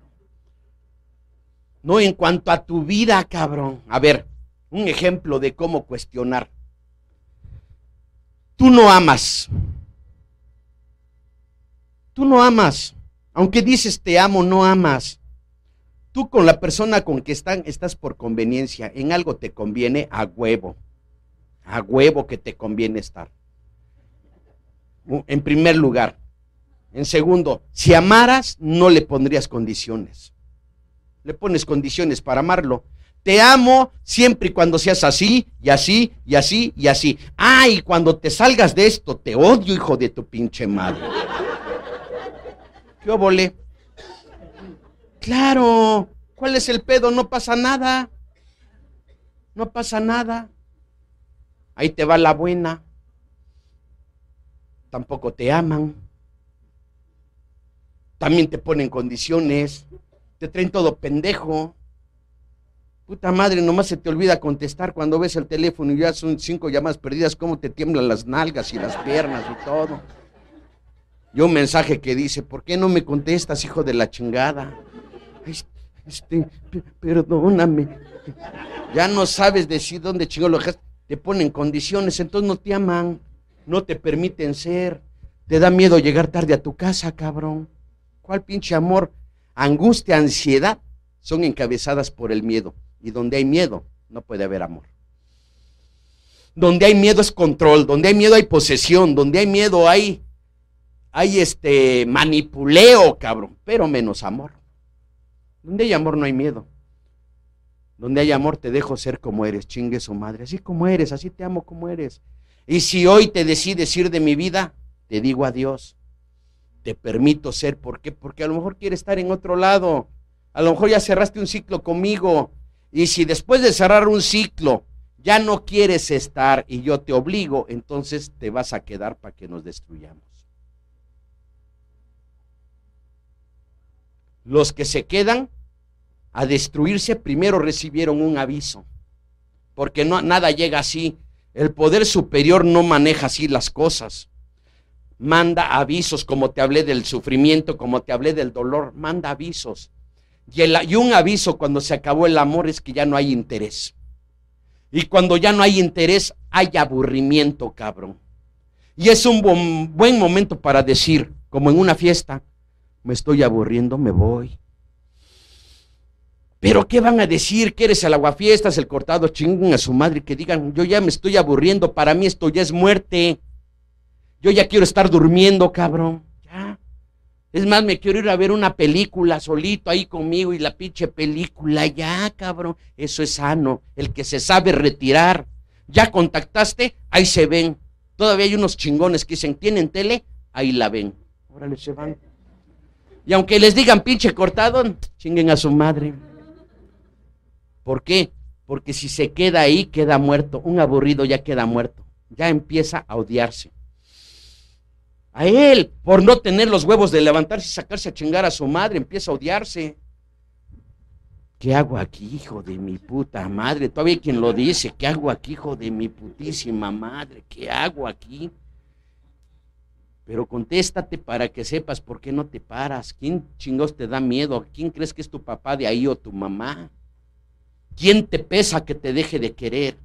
No, en cuanto a tu vida, cabrón. A ver, un ejemplo de cómo cuestionar. Tú no amas. Tú no amas. Aunque dices te amo, no amas. Tú con la persona con que están, estás por conveniencia. En algo te conviene a huevo. A huevo que te conviene estar. En primer lugar. En segundo, si amaras, no le pondrías condiciones. Le pones condiciones para amarlo. Te amo siempre y cuando seas así, y así, y así, y así. Ay, cuando te salgas de esto, te odio, hijo de tu pinche madre. Yo volé. Claro, ¿cuál es el pedo? No pasa nada. No pasa nada. Ahí te va la buena. Tampoco te aman. También te ponen condiciones. Te traen todo pendejo. Puta madre, nomás se te olvida contestar cuando ves el teléfono y ya son cinco llamadas perdidas, cómo te tiemblan las nalgas y las piernas y todo. Y un mensaje que dice, ¿por qué no me contestas, hijo de la chingada? este, perdóname. Ya no sabes decir dónde chingó lo dejaste. Te ponen condiciones, entonces no te aman, no te permiten ser. Te da miedo llegar tarde a tu casa, cabrón. ¿Cuál pinche amor? Angustia, ansiedad son encabezadas por el miedo. Y donde hay miedo, no puede haber amor. Donde hay miedo es control, donde hay miedo hay posesión, donde hay miedo hay, hay este manipuleo, cabrón, pero menos amor. Donde hay amor no hay miedo. Donde hay amor te dejo ser como eres, chingues o madre, así como eres, así te amo como eres. Y si hoy te decides ir de mi vida, te digo adiós. Te permito ser, ¿por qué? Porque a lo mejor quieres estar en otro lado. A lo mejor ya cerraste un ciclo conmigo. Y si después de cerrar un ciclo ya no quieres estar y yo te obligo, entonces te vas a quedar para que nos destruyamos. Los que se quedan a destruirse primero recibieron un aviso, porque nada llega así. El poder superior no maneja así las cosas. Manda avisos, como te hablé del sufrimiento, como te hablé del dolor, manda avisos. Y, y un aviso cuando se acabó el amor es que ya no hay interés. Y cuando ya no hay interés, hay aburrimiento, cabrón. Y es un buen momento para decir, como en una fiesta, me estoy aburriendo, me voy. Pero ¿qué van a decir? ¿Que eres el aguafiestas, el cortado? chingón, a su madre que digan, yo ya me estoy aburriendo, para mí esto ya es muerte. Yo ya quiero estar durmiendo, cabrón. Ya. Es más, me quiero ir a ver una película solito ahí conmigo y la pinche película, ya, cabrón. Eso es sano. El que se sabe retirar. Ya contactaste, ahí se ven. Todavía hay unos chingones que dicen, ¿tienen tele? Ahí la ven. Órale, se van. Y aunque les digan pinche cortado, chinguen a su madre. ¿Por qué? Porque si se queda ahí, queda muerto. Un aburrido ya queda muerto. Ya empieza a odiarse. A él, por no tener los huevos de levantarse y sacarse a chingar a su madre, empieza a odiarse. ¿Qué hago aquí, hijo de mi puta madre? Todavía hay quien lo dice, ¿qué hago aquí, hijo de mi putísima madre? ¿Qué hago aquí? Pero contéstate para que sepas por qué no te paras. ¿Quién chingos te da miedo? ¿Quién crees que es tu papá de ahí o tu mamá? ¿Quién te pesa que te deje de querer?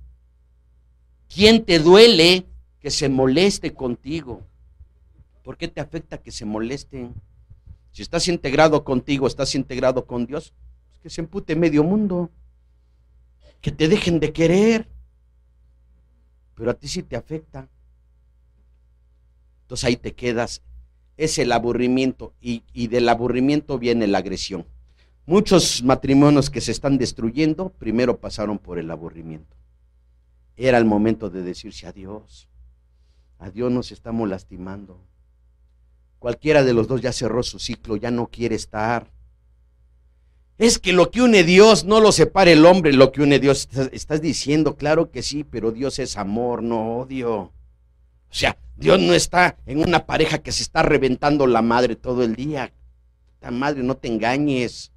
¿Quién te duele que se moleste contigo? ¿Por qué te afecta que se molesten? Si estás integrado contigo, estás integrado con Dios, pues que se empute medio mundo. Que te dejen de querer. Pero a ti sí te afecta. Entonces ahí te quedas. Es el aburrimiento y, del aburrimiento viene la agresión. Muchos matrimonios que se están destruyendo primero pasaron por el aburrimiento. Era el momento de decirse adiós. adiós nos estamos lastimando. Cualquiera de los dos ya cerró su ciclo, ya no quiere estar. Es que lo que une Dios no lo separa el hombre, lo que une Dios. Estás diciendo, claro que sí, pero Dios es amor, no odio. O sea, Dios no está en una pareja que se está reventando la madre todo el día. La madre, no te engañes.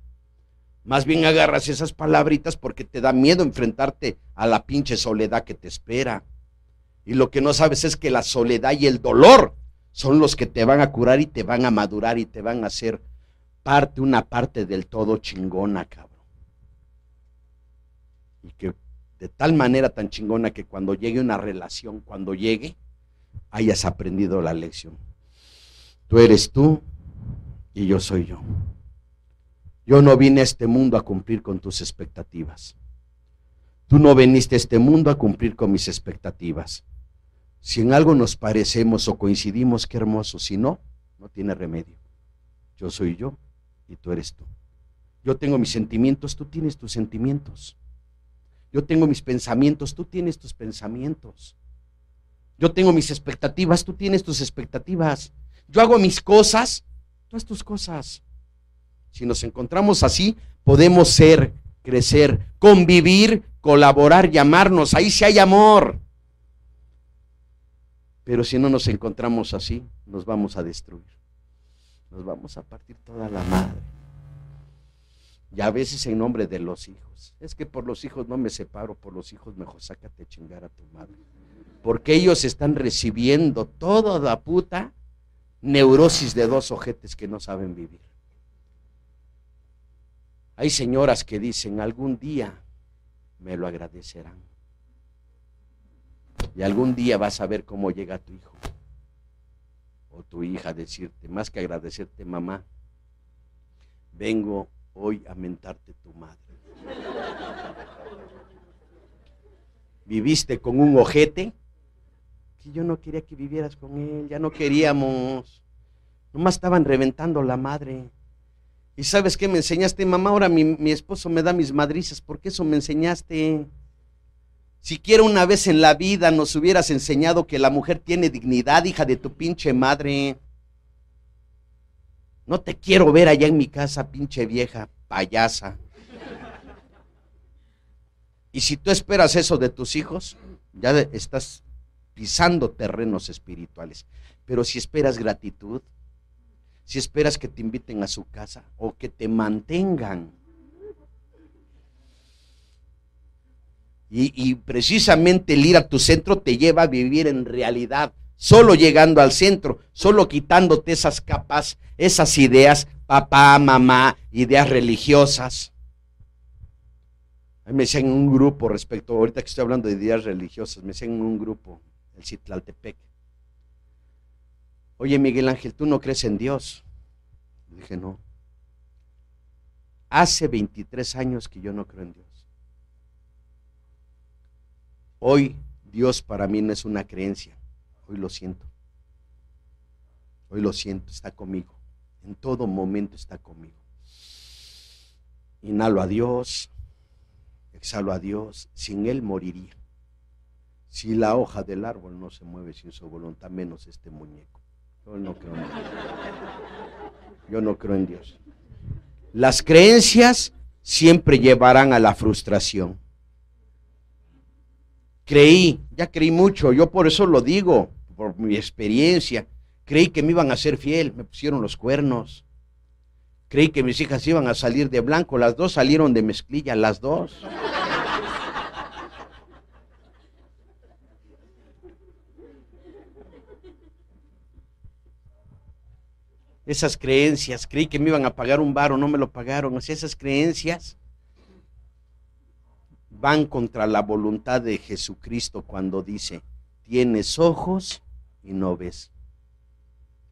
Más bien agarras esas palabritas porque te da miedo enfrentarte a la pinche soledad que te espera. Y lo que no sabes es que la soledad y el dolor son los que te van a curar y te van a madurar y te van a hacer parte, una parte del todo chingona, cabrón. Y que de tal manera tan chingona que cuando llegue una relación, cuando llegue, hayas aprendido la lección. Tú eres tú y yo soy yo. Yo no vine a este mundo a cumplir con tus expectativas. Tú no viniste a este mundo a cumplir con mis expectativas. Si en algo nos parecemos o coincidimos, qué hermoso. Si no, no tiene remedio. Yo soy yo y tú eres tú. Yo tengo mis sentimientos, tú tienes tus sentimientos. Yo tengo mis pensamientos, tú tienes tus pensamientos. Yo tengo mis expectativas, tú tienes tus expectativas. Yo hago mis cosas, tú haz tus cosas. Si nos encontramos así, podemos ser, crecer, convivir, colaborar, llamarnos. Ahí sí hay amor. Pero si no nos encontramos así, nos vamos a destruir. Nos vamos a partir toda la madre. Y a veces en nombre de los hijos. Es que por los hijos no me separo, por los hijos mejor sácate chingar a tu madre porque ellos están recibiendo toda la puta neurosis de dos ojetes que no saben vivir. Hay señoras que dicen, algún día me lo agradecerán. Y algún día vas a ver cómo llega tu hijo o tu hija a decirte, más que agradecerte mamá, vengo hoy a mentarte tu madre. Viviste con un ojete yo no quería que vivieras con él, ya no queríamos. Nomás estaban reventando la madre. Y sabes qué me enseñaste, mamá, ahora mi, esposo me da mis madrizas, porque eso me enseñaste. si quiero una vez en la vida nos hubieras enseñado que la mujer tiene dignidad, hija de tu pinche madre. No te quiero ver allá en mi casa, pinche vieja, payasa. Y si tú esperas eso de tus hijos, ya estás pisando terrenos espirituales. Pero si esperas gratitud, si esperas que te inviten a su casa o que te mantengan. Y, precisamente el ir a tu centro te lleva a vivir en realidad, solo llegando al centro, solo quitándote esas capas, esas ideas, papá, mamá, ideas religiosas. me decían en un grupo respecto, ahorita que estoy hablando de ideas religiosas, me decían en un grupo, el Citlaltepec. Oye, Miguel Ángel, ¿tú no crees en Dios? Le dije, no. Hace 23 años que yo no creo en Dios. Hoy Dios para mí no es una creencia. Hoy lo siento. Hoy lo siento, está conmigo. En todo momento está conmigo. Inhalo a Dios, exhalo a Dios. Sin Él moriría. Si la hoja del árbol no se mueve sin su voluntad, menos este muñeco. Yo no creo en Dios. Yo no creo en Dios. Las creencias siempre llevarán a la frustración. Creí, ya creí mucho, yo por eso lo digo, por mi experiencia. Creí que me iban a ser fiel, me pusieron los cuernos. Creí que mis hijas iban a salir de blanco, las dos salieron de mezclilla, las dos. esas creencias, creí que me iban a pagar un varo, no me lo pagaron, o sea, esas creencias van contra la voluntad de Jesucristo cuando dice, tienes ojos y no ves,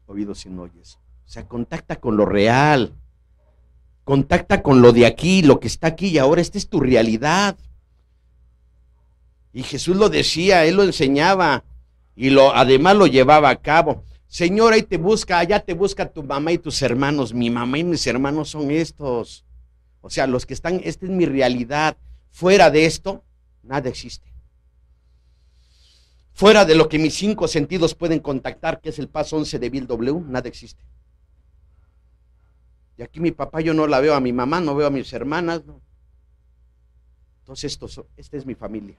oídos y no oyes. O sea, contacta con lo real, contacta con lo de aquí, lo que está aquí y ahora, esta es tu realidad. Y Jesús lo decía, Él lo enseñaba y lo, además lo llevaba a cabo. Señor, ahí te busca, allá te busca tu mamá y tus hermanos. Mi mamá y mis hermanos son estos. O sea, los que están, esta es mi realidad. Fuera de esto, nada existe. Fuera de lo que mis cinco sentidos pueden contactar, que es el paso 11 de Bill W, nada existe. Y aquí mi papá, yo no la veo a mi mamá, no veo a mis hermanas. Entonces, esto, esta es mi familia.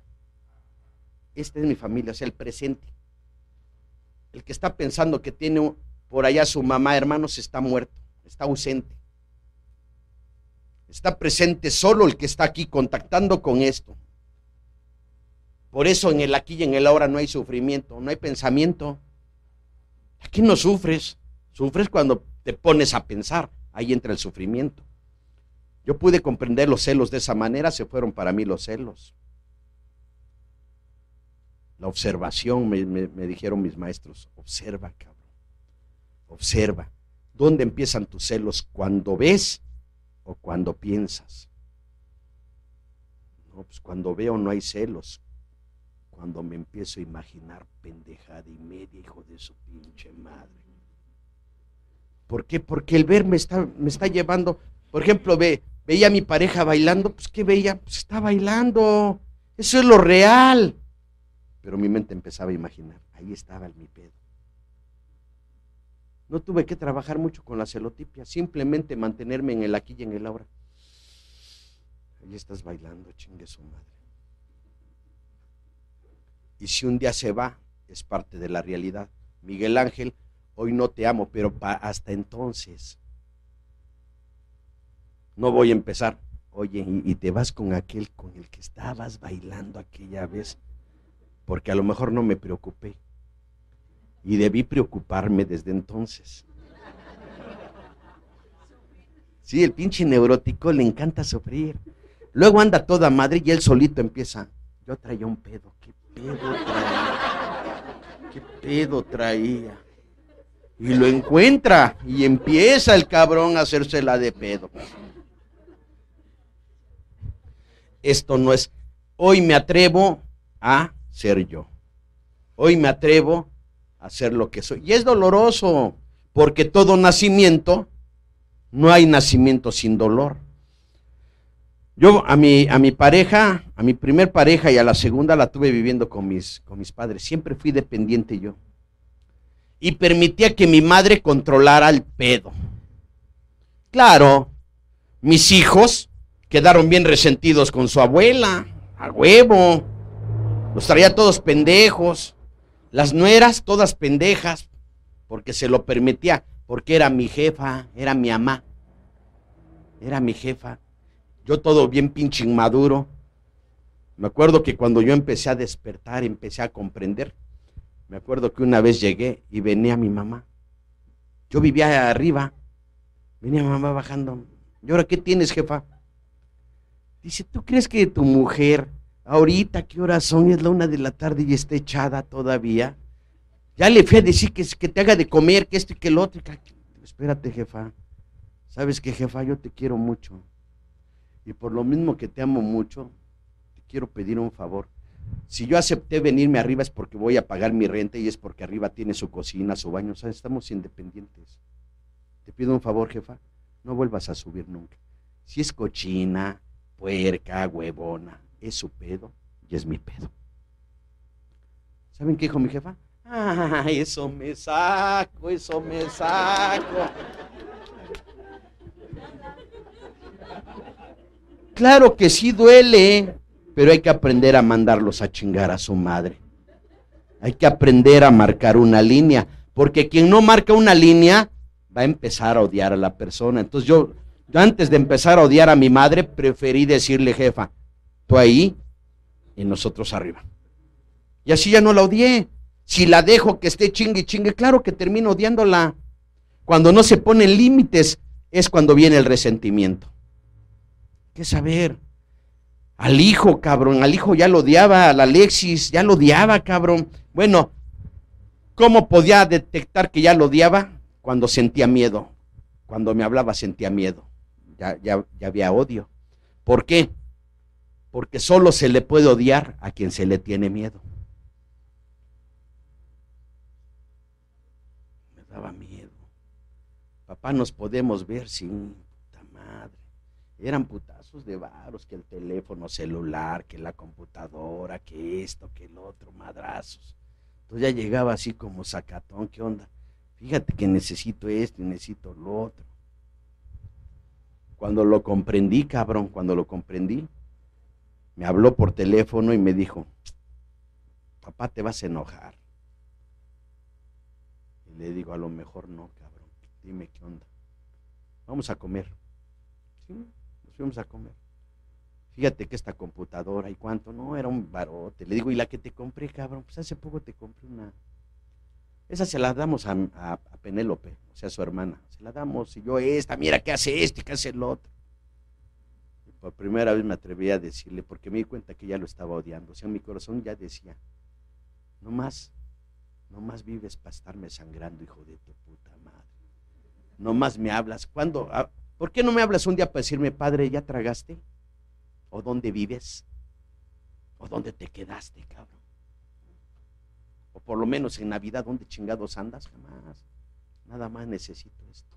Esta es mi familia, o sea, el presente. El que está pensando que tiene por allá su mamá, hermanos, está muerto, está ausente. Está presente solo el que está aquí contactando con esto. Por eso en el aquí y en el ahora no hay sufrimiento, no hay pensamiento. Aquí no sufres, sufres cuando te pones a pensar, ahí entra el sufrimiento. Yo pude comprender los celos de esa manera, se fueron para mí los celos. La observación, me, dijeron mis maestros, observa, cabrón, observa. ¿Dónde empiezan tus celos? ¿Cuando ves o cuando piensas? No, pues cuando veo no hay celos. Cuando me empiezo a imaginar pendejada y media, hijo de su pinche madre. ¿Por qué? Porque el ver me está, me está llevando. Por ejemplo, ve, veía a mi pareja bailando, pues ¿qué veía? Pues está bailando. Eso es lo real. Pero mi mente empezaba a imaginar, ahí estaba el mi pedo. No tuve que trabajar mucho con la celotipia, simplemente mantenerme en el aquí y en el ahora. Ahí estás bailando, chingue su madre. Y si un día se va, es parte de la realidad. Miguel Ángel, hoy no te amo, pero hasta entonces no voy a empezar. Oye, y, y te vas con aquel con el que estabas bailando aquella vez porque a lo mejor no me preocupé. Y debí preocuparme desde entonces. Sí, el pinche neurótico le encanta sufrir. Luego anda toda madre y él solito empieza. Yo traía un pedo, ¿qué pedo traía? ¿Qué pedo traía? Y lo encuentra y empieza el cabrón a hacérsela de pedo. Esto no es, hoy me atrevo a ser yo. Hoy me atrevo a ser lo que soy. Y es doloroso, porque todo nacimiento, no hay nacimiento sin dolor. Yo a mi, a mi pareja, a mi primer pareja y a la segunda la tuve viviendo con mis, con mis padres. Siempre fui dependiente yo. Y permitía que mi madre controlara el pedo. Claro, mis hijos quedaron bien resentidos con su abuela, a huevo. Los traía todos pendejos. Las nueras todas pendejas. Porque se lo permitía. Porque era mi jefa, era mi mamá. Era mi jefa. Yo todo bien pinche inmaduro. Me acuerdo que cuando yo empecé a despertar, empecé a comprender. Me acuerdo que una vez llegué y venía mi mamá. Yo vivía arriba. Venía mi mamá bajando. ¿Y ahora qué tienes, jefa? Dice, ¿tú crees que tu mujer Ahorita, ¿qué horas son? Es la una de la tarde y está echada todavía. Ya le fui a decir que, que te haga de comer, que esto y que lo otro. Espérate, jefa. Sabes que, jefa, yo te quiero mucho. Y por lo mismo que te amo mucho, te quiero pedir un favor. Si yo acepté venirme arriba es porque voy a pagar mi renta y es porque arriba tiene su cocina, su baño. O estamos independientes. Te pido un favor, jefa. No vuelvas a subir nunca. Si es cochina, puerca, huevona, es su pedo y es mi pedo. ¿Saben qué dijo mi jefa? Ah, eso me saco, eso me saco. Claro que sí duele, pero hay que aprender a mandarlos a chingar a su madre. Hay que aprender a marcar una línea, porque quien no marca una línea va a empezar a odiar a la persona. Entonces yo, yo antes de empezar a odiar a mi madre, preferí decirle, jefa, ahí y nosotros arriba. Y así ya no la odié. Si la dejo que esté chingue chingue, claro que termino odiándola. Cuando no se ponen límites es cuando viene el resentimiento. ¿Qué saber? Al hijo, cabrón, al hijo ya lo odiaba, al Alexis ya lo odiaba, cabrón. Bueno, ¿cómo podía detectar que ya lo odiaba? Cuando sentía miedo. Cuando me hablaba sentía miedo. Ya, ya, ya había odio. ¿Por qué? porque solo se le puede odiar a quien se le tiene miedo. Me daba miedo. Papá, nos podemos ver sin puta madre. Eran putazos de varos, que el teléfono celular, que la computadora, que esto, que el otro, madrazos. Entonces ya llegaba así como sacatón, ¿qué onda? Fíjate que necesito esto y necesito lo otro. Cuando lo comprendí, cabrón, cuando lo comprendí, me habló por teléfono y me dijo, papá, te vas a enojar. Y le digo, a lo mejor no, cabrón, dime qué onda. Vamos a comer. Sí, nos fuimos a comer. Fíjate que esta computadora y cuánto, no, era un barote. Le digo, y la que te compré, cabrón, pues hace poco te compré una. Esa se la damos a, Penélope, o sea, a su hermana. Se la damos y yo esta, mira qué hace este, qué hace el otro por primera vez me atreví a decirle, porque me di cuenta que ya lo estaba odiando. O sea, mi corazón ya decía, no más, no más vives para estarme sangrando, hijo de tu puta madre. No más me hablas. ¿Cuándo? Ah, ¿Por qué no me hablas un día para decirme, padre, ya tragaste? ¿O dónde vives? ¿O dónde te quedaste, cabrón? O por lo menos en Navidad, ¿dónde chingados andas? Jamás. Nada más necesito esto.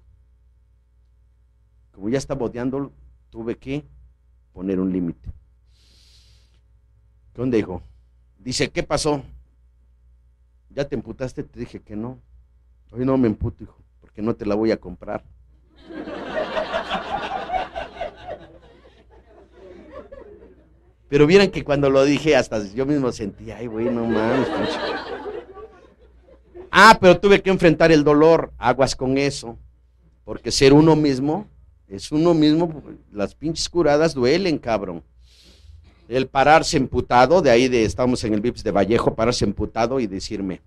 Como ya estaba odiándolo, tuve que poner un límite. ¿Qué onda, hijo? Dice, ¿qué pasó? ¿Ya te emputaste? Te dije que no. Hoy no me emputo, hijo, porque no te la voy a comprar. Pero vieran que cuando lo dije, hasta yo mismo sentí, ay, güey, no Ah, pero tuve que enfrentar el dolor, aguas con eso, porque ser uno mismo es uno mismo, las pinches curadas duelen, cabrón. El pararse emputado, de ahí de, estamos en el VIPS de Vallejo, pararse emputado y decirme,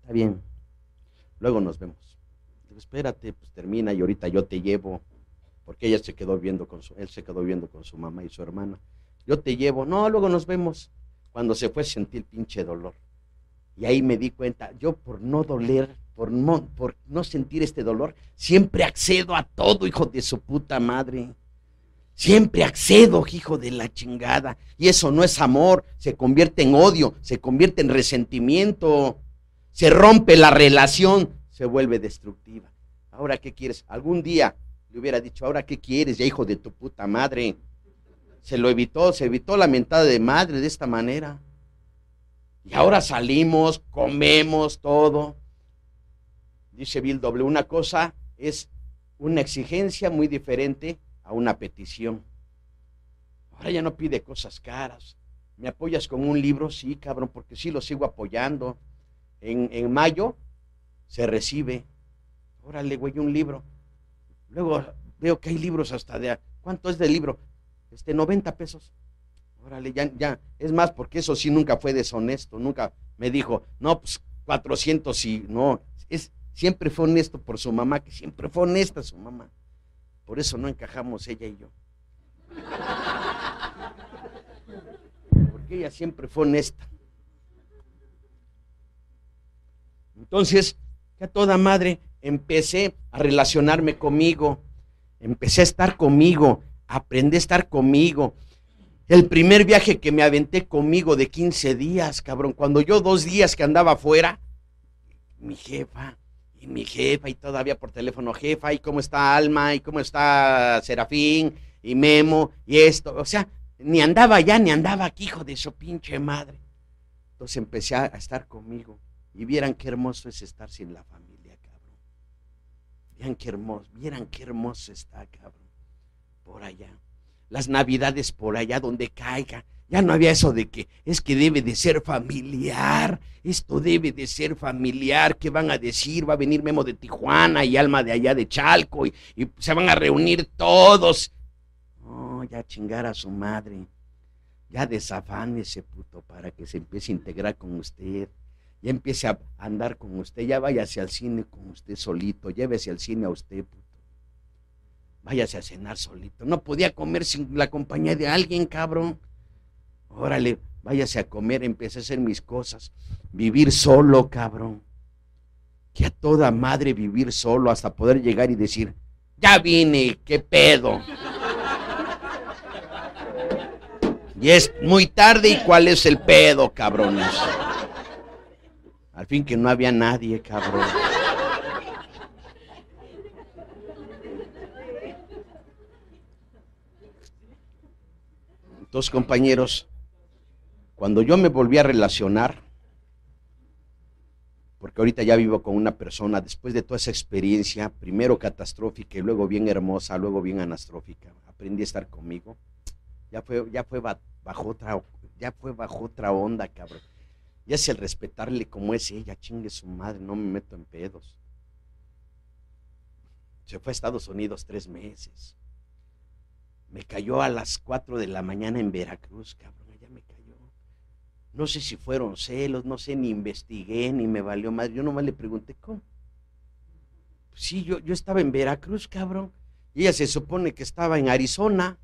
está bien, luego nos vemos. espérate, pues termina y ahorita yo te llevo, porque ella se quedó viendo con su, él se quedó viendo con su mamá y su hermana. Yo te llevo, no, luego nos vemos. Cuando se fue sentí el pinche dolor. Y ahí me di cuenta, yo por no doler por no, sentir este dolor, siempre accedo a todo, hijo de su puta madre. Siempre accedo, hijo de la chingada. Y eso no es amor, se convierte en odio, se convierte en resentimiento, se rompe la relación, se vuelve destructiva. Ahora, ¿qué quieres? Algún día le hubiera dicho, ahora, ¿qué quieres, ya hijo de tu puta madre? Se lo evitó, se evitó la mentada de madre de esta manera. Y ahora salimos, comemos todo dice Bill W. Una cosa es una exigencia muy diferente a una petición. Ahora ya no pide cosas caras. ¿Me apoyas con un libro? Sí, cabrón, porque sí lo sigo apoyando. En, mayo se recibe. Órale, güey, un libro. Luego veo que hay libros hasta de... ¿Cuánto es de libro? Este, 90 pesos. Órale, ya, ya. Es más, porque eso sí nunca fue deshonesto. Nunca me dijo, no, pues 400 y no. Es, Siempre fue honesto por su mamá, que siempre fue honesta su mamá. Por eso no encajamos ella y yo. Porque ella siempre fue honesta. Entonces, ya toda madre, empecé a relacionarme conmigo, empecé a estar conmigo, aprendí a estar conmigo. El primer viaje que me aventé conmigo de 15 días, cabrón, cuando yo dos días que andaba afuera, mi jefa, mi jefa y todavía por teléfono, jefa, y cómo está Alma, y cómo está Serafín, y Memo, y esto. O sea, ni andaba allá, ni andaba aquí, hijo de su pinche madre. Entonces empecé a estar conmigo y vieran qué hermoso es estar sin la familia, cabrón. Vieran qué hermoso, vieran qué hermoso está, cabrón. Por allá. Las navidades por allá donde caiga ya no había eso de que es que debe de ser familiar, esto debe de ser familiar, ¿qué van a decir? Va a venir Memo de Tijuana y Alma de allá de Chalco y, se van a reunir todos. oh, ya chingar a su madre, ya desafánese, ese puto para que se empiece a integrar con usted, ya empiece a andar con usted, ya váyase al cine con usted solito, llévese al cine a usted, puto váyase a cenar solito. No podía comer sin la compañía de alguien, cabrón. Órale, váyase a comer, empecé a hacer mis cosas. Vivir solo, cabrón. Que a toda madre vivir solo hasta poder llegar y decir, ya vine, qué pedo. Y es muy tarde y cuál es el pedo, cabrones. Al fin que no había nadie, cabrón. Dos compañeros cuando yo me volví a relacionar, porque ahorita ya vivo con una persona, después de toda esa experiencia, primero catastrófica y luego bien hermosa, luego bien anastrófica, aprendí a estar conmigo. Ya fue, ya fue bajo otra, ya fue otra onda, cabrón. Y es el respetarle como es ella, chingue su madre, no me meto en pedos. Se fue a Estados Unidos tres meses. Me cayó a las cuatro de la mañana en Veracruz, cabrón. No sé si fueron celos, no sé, ni investigué, ni me valió más. Yo nomás le pregunté, ¿cómo? sí, yo, yo estaba en Veracruz, cabrón. Y ella se supone que estaba en Arizona.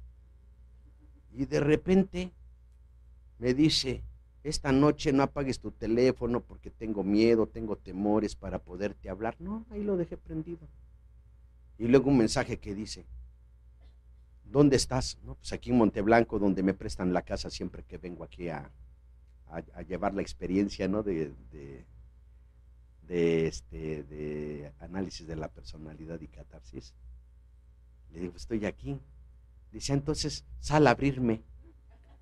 Y de repente me dice, esta noche no apagues tu teléfono porque tengo miedo, tengo temores para poderte hablar. No, ahí lo dejé prendido. Y luego un mensaje que dice, ¿dónde estás? pues aquí en Monteblanco, donde me prestan la casa siempre que vengo aquí a, a, llevar la experiencia ¿no? de, este, de, análisis de la personalidad y catarsis. Le digo, estoy aquí. Dice, entonces, sal a abrirme.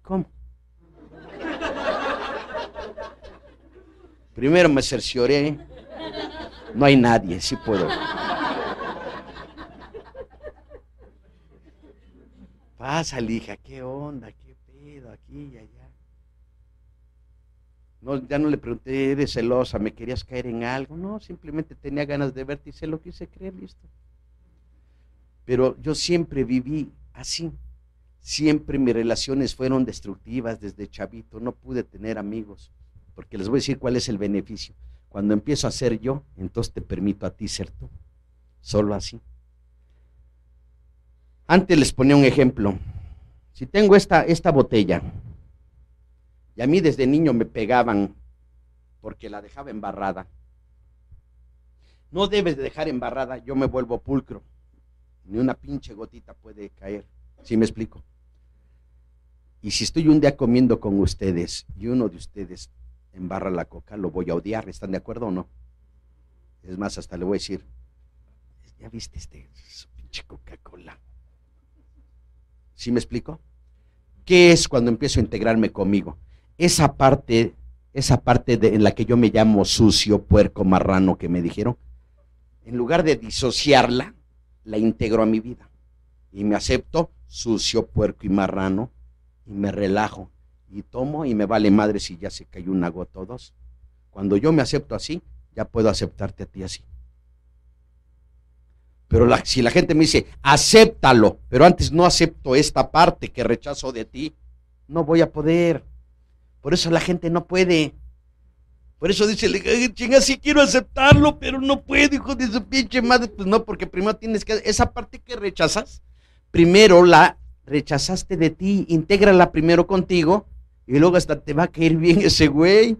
¿Cómo? Primero me cercioré. No hay nadie, sí puedo. Pasa, hija, ¿qué onda? ¿Qué pedo? Aquí y allá. No, ya no le pregunté, eres celosa, me querías caer en algo. No, simplemente tenía ganas de verte y sé lo que hice ¿cree? listo. Pero yo siempre viví así. Siempre mis relaciones fueron destructivas desde chavito. No pude tener amigos. Porque les voy a decir cuál es el beneficio. Cuando empiezo a ser yo, entonces te permito a ti ser tú. Solo así. Antes les ponía un ejemplo. Si tengo esta, esta botella, y a mí desde niño me pegaban porque la dejaba embarrada. No debes de dejar embarrada, yo me vuelvo pulcro. Ni una pinche gotita puede caer. ¿Sí me explico? Y si estoy un día comiendo con ustedes y uno de ustedes embarra la coca, lo voy a odiar. ¿Están de acuerdo o no? Es más, hasta le voy a decir, ya viste este pinche Coca-Cola. ¿Sí me explico? ¿Qué es cuando empiezo a integrarme conmigo? esa parte, esa parte de, en la que yo me llamo sucio, puerco, marrano, que me dijeron, en lugar de disociarla, la integro a mi vida. Y me acepto sucio, puerco y marrano, y me relajo, y tomo y me vale madre si ya se cayó un agua a todos. Cuando yo me acepto así, ya puedo aceptarte a ti así. Pero si la gente me dice, acéptalo, pero antes no acepto esta parte que rechazo de ti, no voy a poder. Por eso la gente no puede. Por eso dice, chinga, sí quiero aceptarlo, pero no puedo, hijo de su pinche madre. Pues no, porque primero tienes que... Esa parte que rechazas, primero la rechazaste de ti, intégrala primero contigo y luego hasta te va a caer bien ese güey.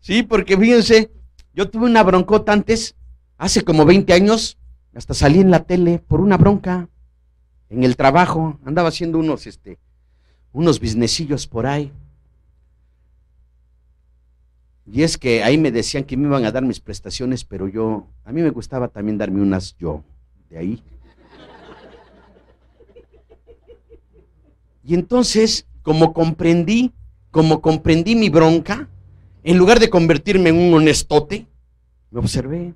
Sí, porque fíjense, yo tuve una broncota antes, hace como 20 años, hasta salí en la tele por una bronca, en el trabajo, andaba haciendo unos, este, unos businessillos por ahí. Y es que ahí me decían que me iban a dar mis prestaciones, pero yo, a mí me gustaba también darme unas yo, de ahí. Y entonces, como comprendí, como comprendí mi bronca, en lugar de convertirme en un honestote, me observé.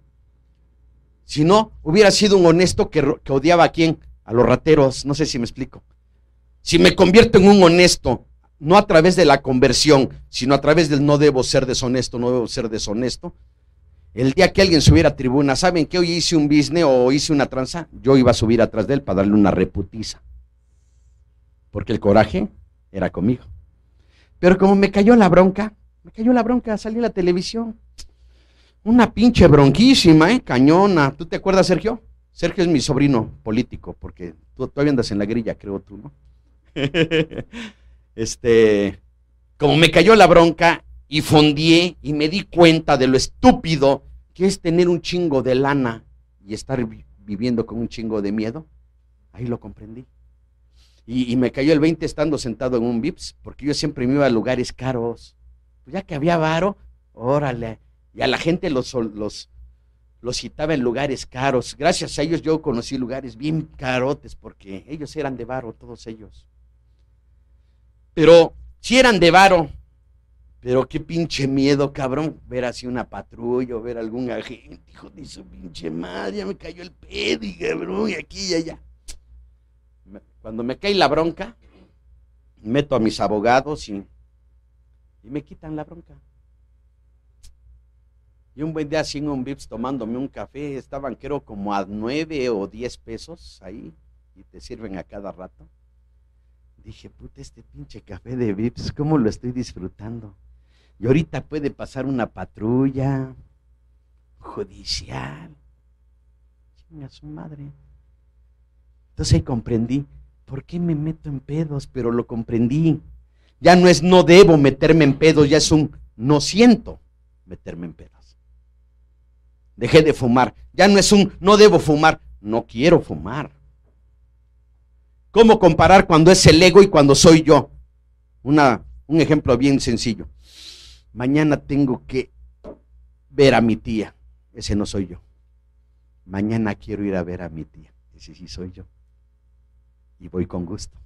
Si no, hubiera sido un honesto que, que odiaba a quién, a los rateros, no sé si me explico. Si me convierto en un honesto, no a través de la conversión, sino a través del no debo ser deshonesto, no debo ser deshonesto, el día que alguien subiera a tribuna, ¿saben que hoy hice un business o hice una tranza? Yo iba a subir atrás de él para darle una reputiza. Porque el coraje era conmigo. Pero como me cayó la bronca, me cayó la bronca, salí a la televisión. Una pinche bronquísima, ¿eh? Cañona. ¿Tú te acuerdas, Sergio? Sergio es mi sobrino político, porque tú todavía andas en la grilla, creo tú, ¿no? este, como me cayó la bronca y fondié y me di cuenta de lo estúpido que es tener un chingo de lana y estar viviendo con un chingo de miedo, ahí lo comprendí. Y, me cayó el 20 estando sentado en un VIPS, porque yo siempre me iba a lugares caros. Pues ya que había varo, órale. Y a la gente los, los, los citaba en lugares caros. Gracias a ellos yo conocí lugares bien carotes, porque ellos eran de varo, todos ellos. Pero si eran de varo, pero qué pinche miedo, cabrón, ver así una patrulla o ver algún agente, hijo de su pinche madre, ya me cayó el pedi, cabrón, y aquí y allá. Cuando me cae la bronca, meto a mis abogados y, y me quitan la bronca. Y un buen día en un VIPS tomándome un café, estaban creo como a nueve o diez pesos ahí y te sirven a cada rato. Dije, puta, este pinche café de Vips, ¿cómo lo estoy disfrutando? Y ahorita puede pasar una patrulla judicial. Chinga su madre. Entonces ahí comprendí, ¿por qué me meto en pedos? Pero lo comprendí. Ya no es no debo meterme en pedos, ya es un no siento meterme en pedos. Dejé de fumar. Ya no es un no debo fumar, no quiero fumar. ¿Cómo comparar cuando es el ego y cuando soy yo? Una, un ejemplo bien sencillo. Mañana tengo que ver a mi tía. Ese no soy yo. Mañana quiero ir a ver a mi tía. Ese sí soy yo. Y voy con gusto.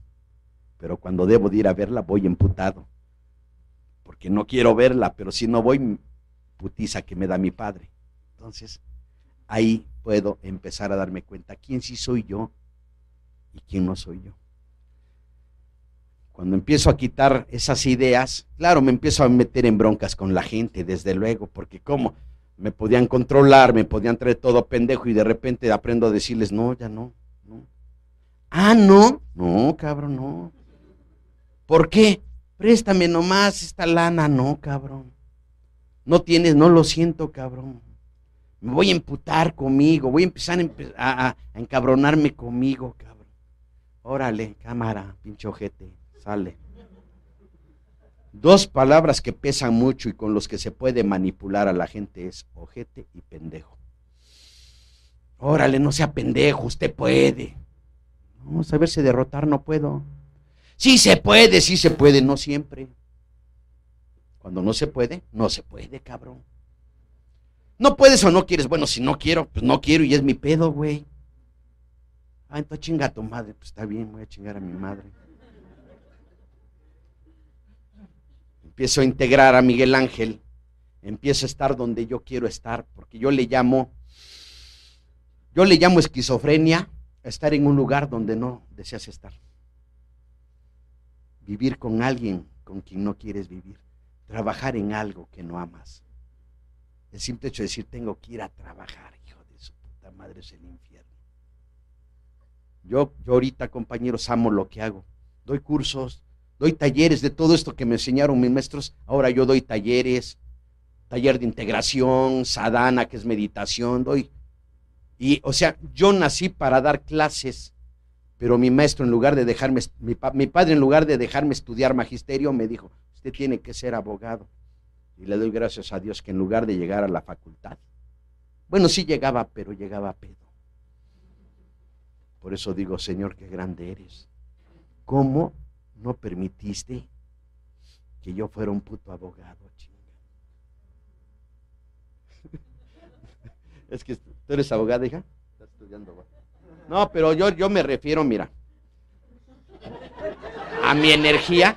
Pero cuando debo de ir a verla, voy emputado. Porque no quiero verla, pero si no voy, putiza que me da mi padre. Entonces, ahí puedo empezar a darme cuenta quién sí soy yo y quién no soy yo. Cuando empiezo a quitar esas ideas, claro, me empiezo a meter en broncas con la gente, desde luego, porque cómo me podían controlar, me podían traer todo pendejo y de repente aprendo a decirles, no, ya no, no. Ah, no, no, cabrón, no. ¿Por qué? Préstame nomás esta lana, no, cabrón. No tienes, no lo siento, cabrón. Me voy a emputar conmigo, voy a empezar a, a encabronarme conmigo, cabrón. Órale, cámara, pinche ojete, sale. Dos palabras que pesan mucho y con los que se puede manipular a la gente es ojete y pendejo. Órale, no sea pendejo, usted puede. Vamos a ver si derrotar no puedo. Sí se puede, sí se puede, no siempre. Cuando no se puede, no se puede, cabrón. No puedes o no quieres. Bueno, si no quiero, pues no quiero y es mi pedo, güey. Ah, entonces chinga a tu madre. Pues está bien, voy a chingar a mi madre. Empiezo a integrar a Miguel Ángel. Empiezo a estar donde yo quiero estar, porque yo le llamo, yo le llamo esquizofrenia, estar en un lugar donde no deseas estar. Vivir con alguien con quien no quieres vivir. Trabajar en algo que no amas. El simple hecho de decir, tengo que ir a trabajar, hijo de su puta madre, es el infierno. Yo, ahorita, compañeros, amo lo que hago. Doy cursos, doy talleres de todo esto que me enseñaron mis maestros. Ahora yo doy talleres, taller de integración, sadhana, que es meditación, doy. Y, o sea, yo nací para dar clases, pero mi maestro, en lugar de dejarme, mi, padre, en lugar de dejarme estudiar magisterio, me dijo, usted tiene que ser abogado. Y le doy gracias a Dios que en lugar de llegar a la facultad, bueno, sí llegaba, pero llegaba pedo. Por eso digo, Señor, qué grande eres. ¿Cómo no permitiste que yo fuera un puto abogado, es que tú eres abogada, hija. Estás estudiando, No, pero yo, yo me refiero, mira, a mi energía,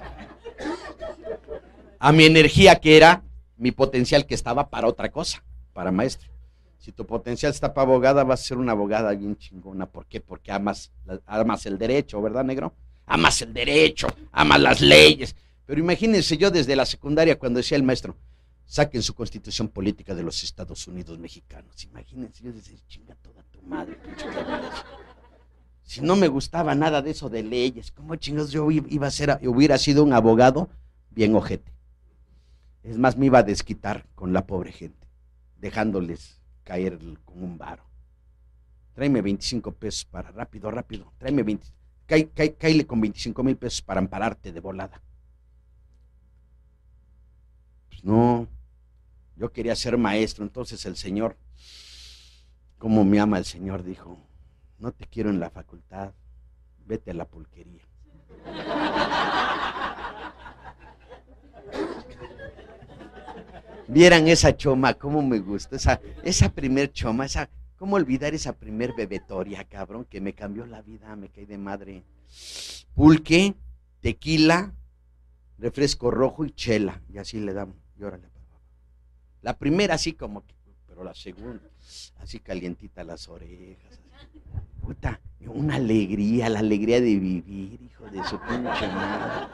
a mi energía que era mi potencial que estaba para otra cosa, para maestro si tu potencial está para abogada, vas a ser una abogada bien chingona. ¿Por qué? Porque amas, amas el derecho, ¿verdad, negro? Amas el derecho, amas las leyes. Pero imagínense yo desde la secundaria cuando decía el maestro, saquen su constitución política de los Estados Unidos mexicanos. Imagínense yo decía, chinga toda tu madre. Si no me gustaba nada de eso de leyes, ¿cómo chingados yo iba a ser, hubiera sido un abogado bien ojete? Es más, me iba a desquitar con la pobre gente, dejándoles caer con un varo. Tráeme 25 pesos para rápido, rápido. Tráeme 20. Cae, con 25 mil pesos para ampararte de volada. Pues no, yo quería ser maestro. Entonces el Señor, como me ama el Señor, dijo, no te quiero en la facultad, vete a la pulquería. Vieran esa choma, cómo me gusta. Esa, esa primer choma, esa, cómo olvidar esa primer bebetoria, cabrón, que me cambió la vida, me caí de madre. Pulque, tequila, refresco rojo y chela. Y así le damos. Y órale. La primera así como que, pero la segunda, así calientita las orejas. Puta, una alegría, la alegría de vivir, hijo de su pinche madre.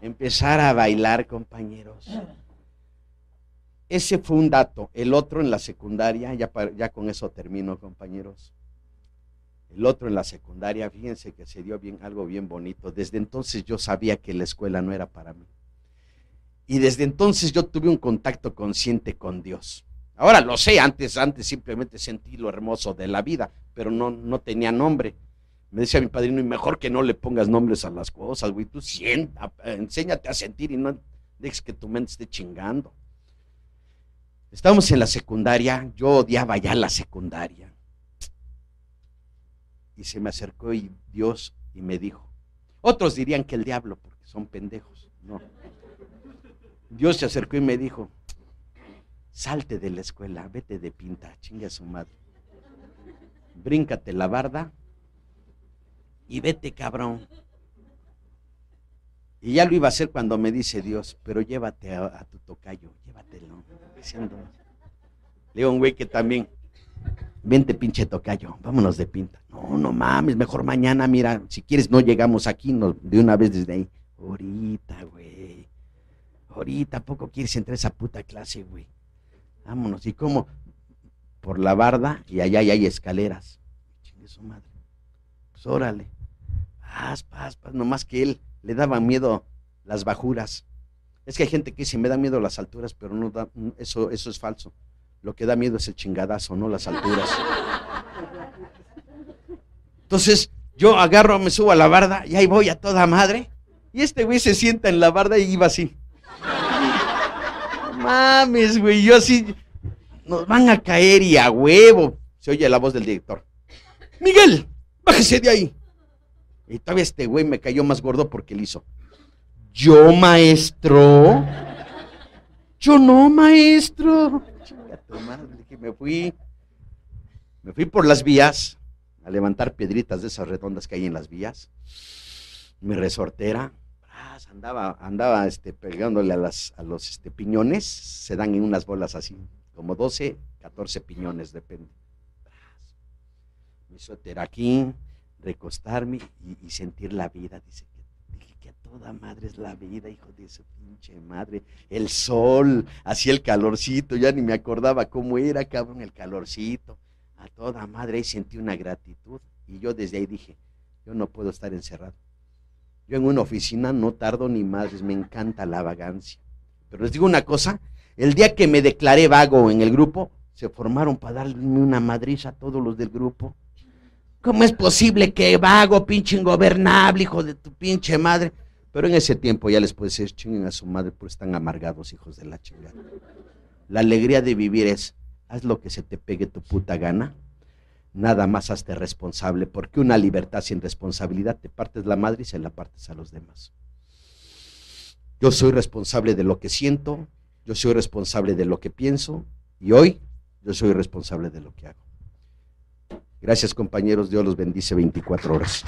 Empezar a bailar, compañeros. Ese fue un dato. El otro en la secundaria, ya, ya con eso termino, compañeros. El otro en la secundaria, fíjense que se dio bien, algo bien bonito. Desde entonces yo sabía que la escuela no era para mí. Y desde entonces yo tuve un contacto consciente con Dios. Ahora lo sé, antes, antes simplemente sentí lo hermoso de la vida, pero no, no tenía nombre. Me decía mi padrino, y mejor que no le pongas nombres a las cosas, güey. Tú sienta, enséñate a sentir y no dejes que tu mente esté chingando. Estábamos en la secundaria, yo odiaba ya la secundaria. Y se me acercó y Dios y me dijo, otros dirían que el diablo, porque son pendejos, no. Dios se acercó y me dijo, salte de la escuela, vete de pinta, chinga a su madre. Bríncate la barda y vete, cabrón. Y ya lo iba a hacer cuando me dice Dios, pero llévate a, tu tocayo, llévatelo. Diciendo. un güey que también, vente pinche tocayo, vámonos de pinta. No, no mames, mejor mañana, mira, si quieres no llegamos aquí, de una vez desde ahí. Ahorita, güey. Ahorita, poco quieres entrar a esa puta clase, güey? Vámonos. ¿Y cómo? Por la barda y allá hay escaleras. Chingue su madre. Pues órale. Paz, paz, paz. Nomás que él le daban miedo las bajuras. Es que hay gente que dice, me da miedo las alturas, pero no da, mm, eso, eso es falso. Lo que da miedo es el chingadazo, no las alturas. Entonces, yo agarro, me subo a la barda y ahí voy a toda madre. Y este güey se sienta en la barda y iba así. Mames, güey, yo así. Nos van a caer y a huevo. Se oye la voz del director. Miguel, bájese de ahí. Y todavía este güey me cayó más gordo porque él hizo. Yo, maestro. Yo no, maestro. me fui. Me fui por las vías a levantar piedritas de esas redondas que hay en las vías. Mi resortera andaba, andaba este, pegándole a, las, a los este, piñones, se dan en unas bolas así, como 12, 14 piñones, depende. Mi suéter aquí, recostarme y, sentir la vida. Dice que, dije que a toda madre es la vida, hijo de su pinche madre. El sol, así el calorcito, ya ni me acordaba cómo era, cabrón, el calorcito. A toda madre ahí sentí una gratitud. Y yo desde ahí dije, yo no puedo estar encerrado. Yo en una oficina no tardo ni más, me encanta la vagancia. Pero les digo una cosa, el día que me declaré vago en el grupo, se formaron para darme una madriza a todos los del grupo. ¿Cómo es posible que vago, pinche ingobernable, hijo de tu pinche madre? Pero en ese tiempo ya les puedes decir, chinguen a su madre, pues están amargados, hijos de la chingada. La alegría de vivir es, haz lo que se te pegue tu puta gana, nada más hazte responsable, porque una libertad sin responsabilidad te partes la madre y se la partes a los demás. Yo soy responsable de lo que siento, yo soy responsable de lo que pienso y hoy yo soy responsable de lo que hago. Gracias compañeros, Dios los bendice 24 horas.